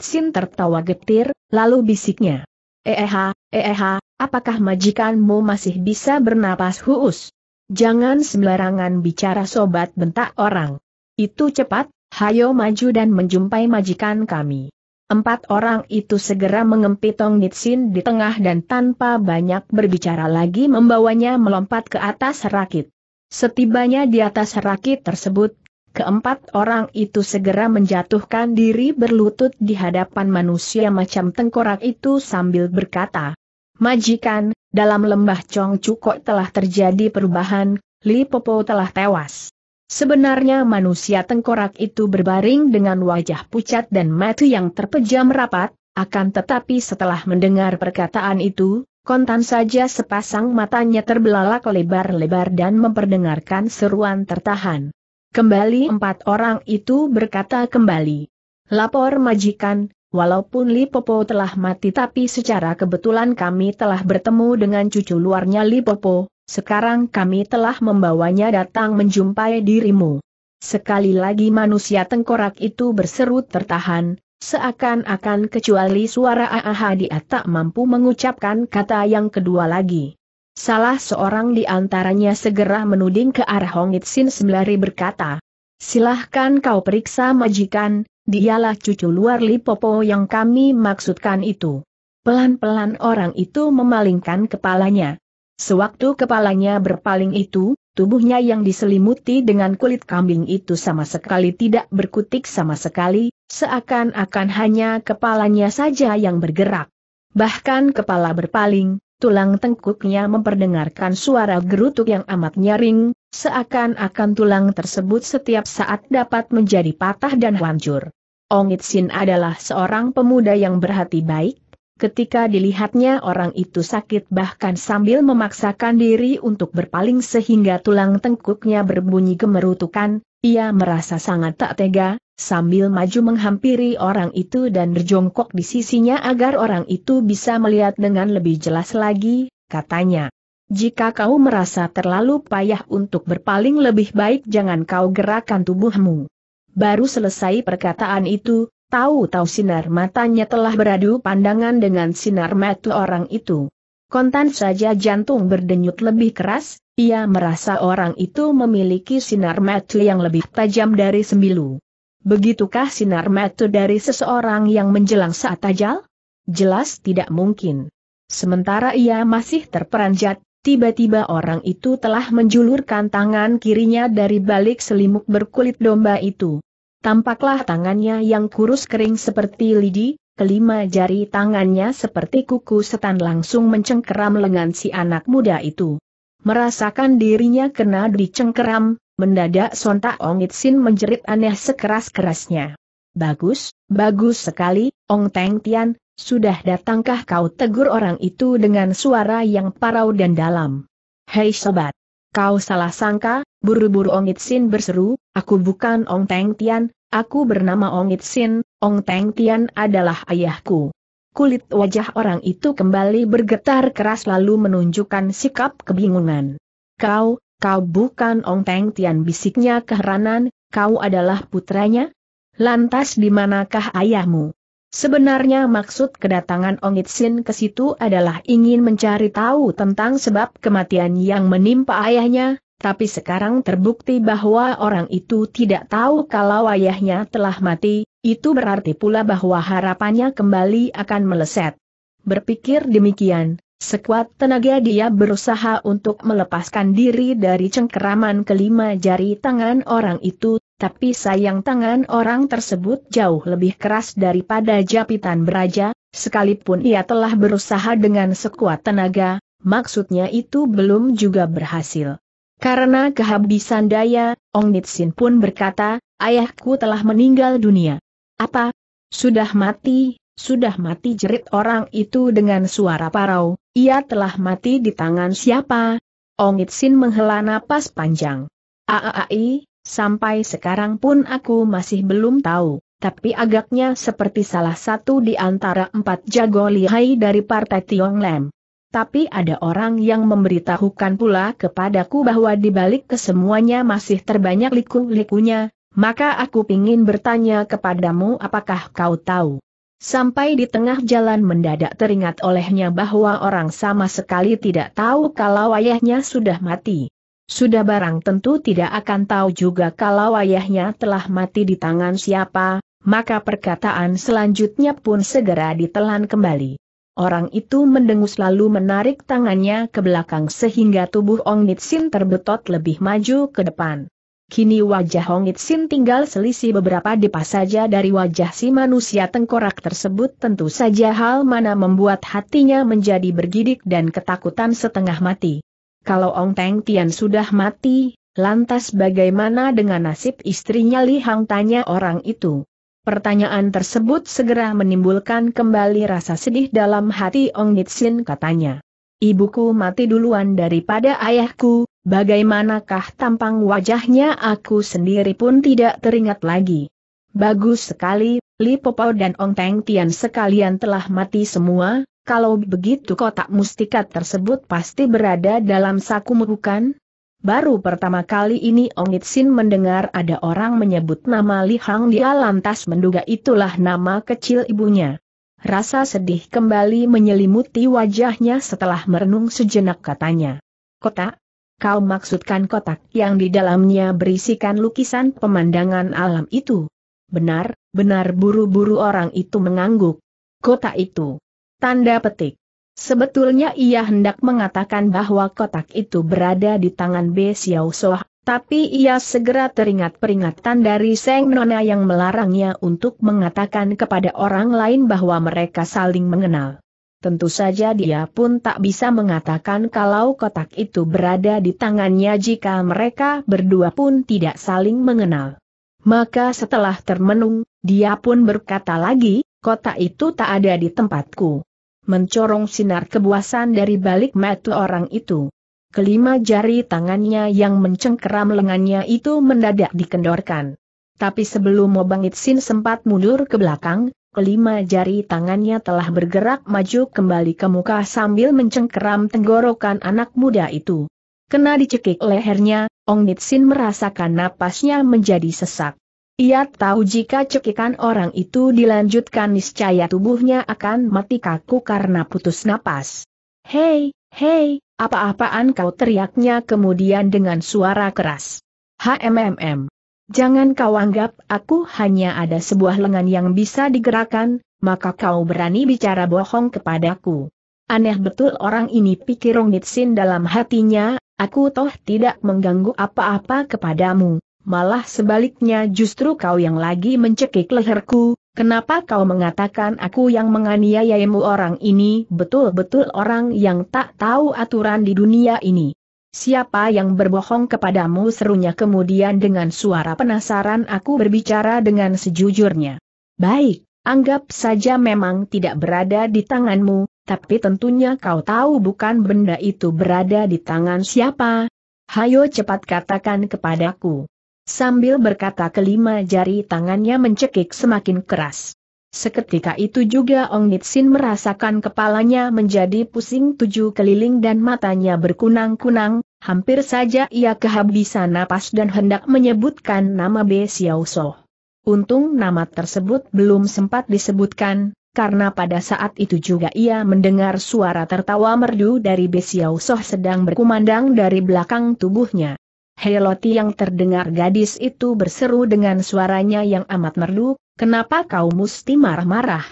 Sin tertawa getir, lalu bisiknya. eh eh, eh, eh apakah majikanmu masih bisa bernapas huus? Jangan sembarangan bicara sobat bentak orang. Itu cepat, hayo maju dan menjumpai majikan kami. Empat orang itu segera mengempit Tong Nitsin di tengah dan tanpa banyak berbicara lagi membawanya melompat ke atas rakit. Setibanya di atas rakit tersebut, keempat orang itu segera menjatuhkan diri berlutut di hadapan manusia macam tengkorak itu sambil berkata, Majikan, dalam lembah Chong Cukok telah terjadi perubahan, Li Popo telah tewas. Sebenarnya manusia tengkorak itu berbaring dengan wajah pucat dan mata yang terpejam rapat, akan tetapi setelah mendengar perkataan itu, kontan saja sepasang matanya terbelalak lebar-lebar dan memperdengarkan seruan tertahan. Kembali empat orang itu berkata kembali. Lapor majikan, Walaupun Lipopo telah mati tapi secara kebetulan kami telah bertemu dengan cucu luarnya Lipopo, sekarang kami telah membawanya datang menjumpai dirimu. Sekali lagi manusia tengkorak itu berseru tertahan, seakan-akan kecuali suara Aaha dia tak mampu mengucapkan kata yang kedua lagi. Salah seorang di antaranya segera menuding ke arah Hongit Sin sembari berkata, Silahkan kau periksa majikan, Dialah cucu luar Lipopo yang kami maksudkan itu. Pelan-pelan orang itu memalingkan kepalanya. Sewaktu kepalanya berpaling itu, tubuhnya yang diselimuti dengan kulit kambing itu sama sekali tidak berkutik sama sekali, seakan-akan hanya kepalanya saja yang bergerak. Bahkan kepala berpaling, tulang tengkuknya memperdengarkan suara gerutuk yang amat nyaring, seakan-akan tulang tersebut setiap saat dapat menjadi patah dan hancur. Ongit Sin adalah seorang pemuda yang berhati baik, Ketika dilihatnya orang itu sakit bahkan sambil memaksakan diri untuk berpaling sehingga tulang tengkuknya berbunyi gemerutukan, ia merasa sangat tak tega, sambil maju menghampiri orang itu dan berjongkok di sisinya agar orang itu bisa melihat dengan lebih jelas lagi, katanya. Jika kau merasa terlalu payah untuk berpaling lebih baik jangan kau gerakan tubuhmu. Baru selesai perkataan itu, tahu-tahu sinar matanya telah beradu pandangan dengan sinar mata orang itu. Kontan saja jantung berdenyut lebih keras, ia merasa orang itu memiliki sinar mata yang lebih tajam dari sembilu. Begitukah sinar mata dari seseorang yang menjelang saat ajal? Jelas tidak mungkin. Sementara ia masih terperanjat, Tiba-tiba orang itu telah menjulurkan tangan kirinya dari balik selimut berkulit domba itu. Tampaklah tangannya yang kurus kering seperti lidi, kelima jari tangannya seperti kuku setan langsung mencengkeram lengan si anak muda itu. Merasakan dirinya kena dicengkeram, mendadak sontak Ong Sin menjerit aneh sekeras-kerasnya. Bagus, bagus sekali, Ong Teng Tian, sudah datangkah kau tegur orang itu dengan suara yang parau dan dalam? Hei sobat! Kau salah sangka, buru-buru Ong Itsin berseru, aku bukan Ong Teng Tian, aku bernama Ong Itsin, Ong Teng Tian adalah ayahku. Kulit wajah orang itu kembali bergetar keras lalu menunjukkan sikap kebingungan. Kau, kau bukan Ong Teng Tian bisiknya keheranan, kau adalah putranya? Lantas di manakah ayahmu? Sebenarnya maksud kedatangan Ong Itsin ke situ adalah ingin mencari tahu tentang sebab kematian yang menimpa ayahnya, tapi sekarang terbukti bahwa orang itu tidak tahu kalau ayahnya telah mati, itu berarti pula bahwa harapannya kembali akan meleset. Berpikir demikian, sekuat tenaga dia berusaha untuk melepaskan diri dari cengkeraman kelima jari tangan orang itu, tapi sayang tangan orang tersebut jauh lebih keras daripada japitan beraja, sekalipun ia telah berusaha dengan sekuat tenaga, maksudnya itu belum juga berhasil. Karena kehabisan daya, Ong Nitsin pun berkata, ayahku telah meninggal dunia. Apa? Sudah mati, sudah mati jerit orang itu dengan suara parau, ia telah mati di tangan siapa? Ong Nitsin menghela napas panjang. Aai, Sampai sekarang pun aku masih belum tahu, tapi agaknya seperti salah satu di antara empat jago lihai dari partai Tiong Lam. Tapi ada orang yang memberitahukan pula kepadaku bahwa di balik kesemuanya masih terbanyak liku-likunya, maka aku ingin bertanya kepadamu apakah kau tahu. Sampai di tengah jalan mendadak teringat olehnya bahwa orang sama sekali tidak tahu kalau ayahnya sudah mati. Sudah barang tentu tidak akan tahu juga kalau ayahnya telah mati di tangan siapa, maka perkataan selanjutnya pun segera ditelan kembali. Orang itu mendengus lalu menarik tangannya ke belakang sehingga tubuh Ong Nitsin terbetot lebih maju ke depan. Kini wajah Ong Nitsin tinggal selisih beberapa depas saja dari wajah si manusia tengkorak tersebut tentu saja hal mana membuat hatinya menjadi bergidik dan ketakutan setengah mati kalau Ong Teng Tian sudah mati, lantas bagaimana dengan nasib istrinya Li Hang tanya orang itu. Pertanyaan tersebut segera menimbulkan kembali rasa sedih dalam hati Ong Nitsin katanya. Ibuku mati duluan daripada ayahku, bagaimanakah tampang wajahnya aku sendiri pun tidak teringat lagi. Bagus sekali, Li Popo dan Ong Teng Tian sekalian telah mati semua, kalau begitu kotak mustika tersebut pasti berada dalam sakumu bukan? Baru pertama kali ini Ongit Sin mendengar ada orang menyebut nama Li Hang dia lantas menduga itulah nama kecil ibunya. Rasa sedih kembali menyelimuti wajahnya setelah merenung sejenak katanya. Kotak? Kau maksudkan kotak yang di dalamnya berisikan lukisan pemandangan alam itu? Benar, benar buru-buru orang itu mengangguk. Kotak itu. Tanda petik. Sebetulnya ia hendak mengatakan bahwa kotak itu berada di tangan B. Xiao Soh, tapi ia segera teringat peringatan dari Seng Nona yang melarangnya untuk mengatakan kepada orang lain bahwa mereka saling mengenal. Tentu saja dia pun tak bisa mengatakan kalau kotak itu berada di tangannya jika mereka berdua pun tidak saling mengenal. Maka setelah termenung, dia pun berkata lagi, kotak itu tak ada di tempatku mencorong sinar kebuasan dari balik mata orang itu. Kelima jari tangannya yang mencengkeram lengannya itu mendadak dikendorkan. Tapi sebelum Mobangit Sin sempat mundur ke belakang, kelima jari tangannya telah bergerak maju kembali ke muka sambil mencengkeram tenggorokan anak muda itu. Kena dicekik lehernya, Ong Nitsin merasakan napasnya menjadi sesak. Ia tahu jika cekikan orang itu dilanjutkan niscaya tubuhnya akan mati kaku karena putus napas. Hei, hei, apa-apaan kau teriaknya kemudian dengan suara keras. HMMM. Jangan kau anggap aku hanya ada sebuah lengan yang bisa digerakkan, maka kau berani bicara bohong kepadaku. Aneh betul orang ini pikir Rong dalam hatinya, aku toh tidak mengganggu apa-apa kepadamu malah sebaliknya justru kau yang lagi mencekik leherku, kenapa kau mengatakan aku yang menganiayamu orang ini betul-betul orang yang tak tahu aturan di dunia ini? Siapa yang berbohong kepadamu serunya kemudian dengan suara penasaran aku berbicara dengan sejujurnya. Baik, anggap saja memang tidak berada di tanganmu, tapi tentunya kau tahu bukan benda itu berada di tangan siapa. Hayo cepat katakan kepadaku. Sambil berkata kelima jari tangannya mencekik semakin keras. Seketika itu juga Ong Nitsin merasakan kepalanya menjadi pusing tujuh keliling dan matanya berkunang-kunang, hampir saja ia kehabisan napas dan hendak menyebutkan nama Be Xiao So. Untung nama tersebut belum sempat disebutkan, karena pada saat itu juga ia mendengar suara tertawa merdu dari Be Xiao So sedang berkumandang dari belakang tubuhnya. Heloti yang terdengar gadis itu berseru dengan suaranya yang amat merdu, kenapa kau mesti marah-marah?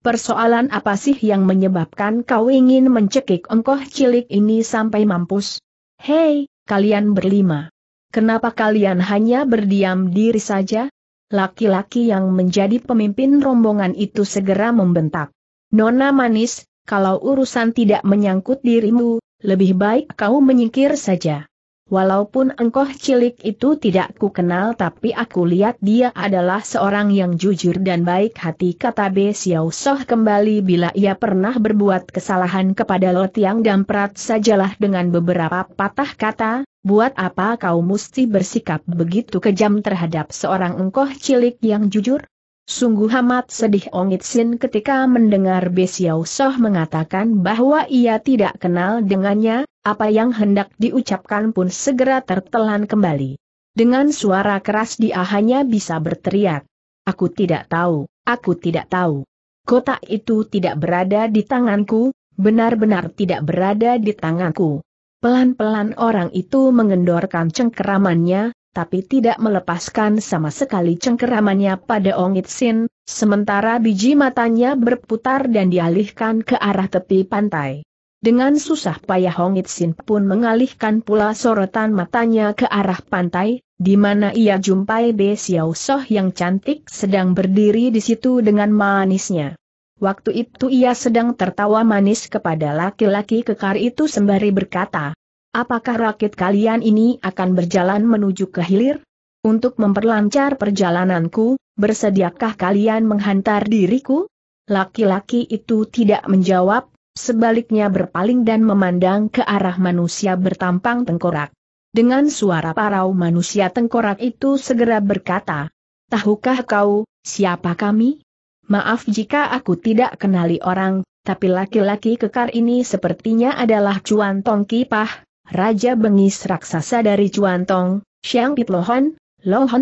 Persoalan apa sih yang menyebabkan kau ingin mencekik engkoh cilik ini sampai mampus? Hei, kalian berlima. Kenapa kalian hanya berdiam diri saja? Laki-laki yang menjadi pemimpin rombongan itu segera membentak. Nona manis, kalau urusan tidak menyangkut dirimu, lebih baik kau menyingkir saja. Walaupun engkoh cilik itu tidak ku kenal tapi aku lihat dia adalah seorang yang jujur dan baik hati kata B. Xiao Soh kembali bila ia pernah berbuat kesalahan kepada Lo Tiang Damprat sajalah dengan beberapa patah kata, buat apa kau mesti bersikap begitu kejam terhadap seorang engkoh cilik yang jujur? Sungguh amat sedih Ong Itsin ketika mendengar Be Xiao Soh mengatakan bahwa ia tidak kenal dengannya, apa yang hendak diucapkan pun segera tertelan kembali. Dengan suara keras dia hanya bisa berteriak. Aku tidak tahu, aku tidak tahu. Kota itu tidak berada di tanganku, benar-benar tidak berada di tanganku. Pelan-pelan orang itu mengendorkan cengkeramannya, tapi tidak melepaskan sama sekali cengkeramannya pada Ong Itsin, sementara biji matanya berputar dan dialihkan ke arah tepi pantai. Dengan susah payah Ong Itsin pun mengalihkan pula sorotan matanya ke arah pantai, di mana ia jumpai Be Xiao Soh yang cantik sedang berdiri di situ dengan manisnya. Waktu itu ia sedang tertawa manis kepada laki-laki kekar itu sembari berkata, Apakah rakit kalian ini akan berjalan menuju ke hilir? Untuk memperlancar perjalananku, bersediakah kalian menghantar diriku? Laki-laki itu tidak menjawab, sebaliknya berpaling dan memandang ke arah manusia bertampang tengkorak. Dengan suara parau manusia tengkorak itu segera berkata, Tahukah kau, siapa kami? Maaf jika aku tidak kenali orang, tapi laki-laki kekar ini sepertinya adalah Cuan Tongki Kipah, Raja Bengis Raksasa dari Cuantong, Xiang Pit Lohon,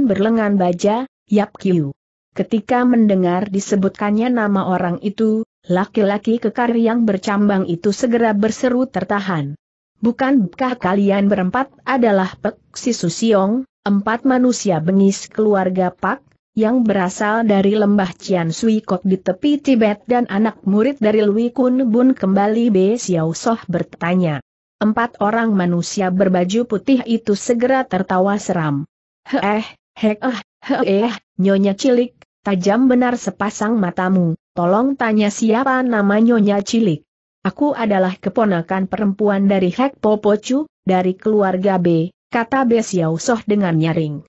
berlengan baja, Yap Kiu. Ketika mendengar disebutkannya nama orang itu, laki-laki kekar yang bercambang itu segera berseru tertahan. Bukankah kalian berempat adalah Pek Si Siong, empat manusia bengis keluarga Pak, yang berasal dari lembah Cian Sui Kok di tepi Tibet dan anak murid dari Lui Kun Bun kembali Be Xiao Soh bertanya. Empat orang manusia berbaju putih itu segera tertawa seram. Heeh, heeh, eh, heeh, eh, nyonya cilik, tajam benar sepasang matamu, tolong tanya siapa nama nyonya cilik. Aku adalah keponakan perempuan dari Hek Popocu, dari keluarga B, kata B dengan nyaring.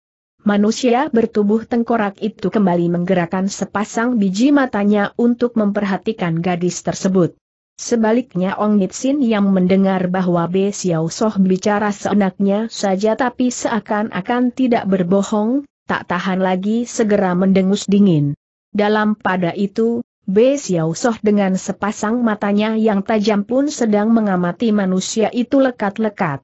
Manusia bertubuh tengkorak itu kembali menggerakkan sepasang biji matanya untuk memperhatikan gadis tersebut. Sebaliknya Ong Nitsin yang mendengar bahwa Be Xiao Soh bicara seenaknya saja tapi seakan-akan tidak berbohong, tak tahan lagi segera mendengus dingin. Dalam pada itu, Be Xiao Soh dengan sepasang matanya yang tajam pun sedang mengamati manusia itu lekat-lekat.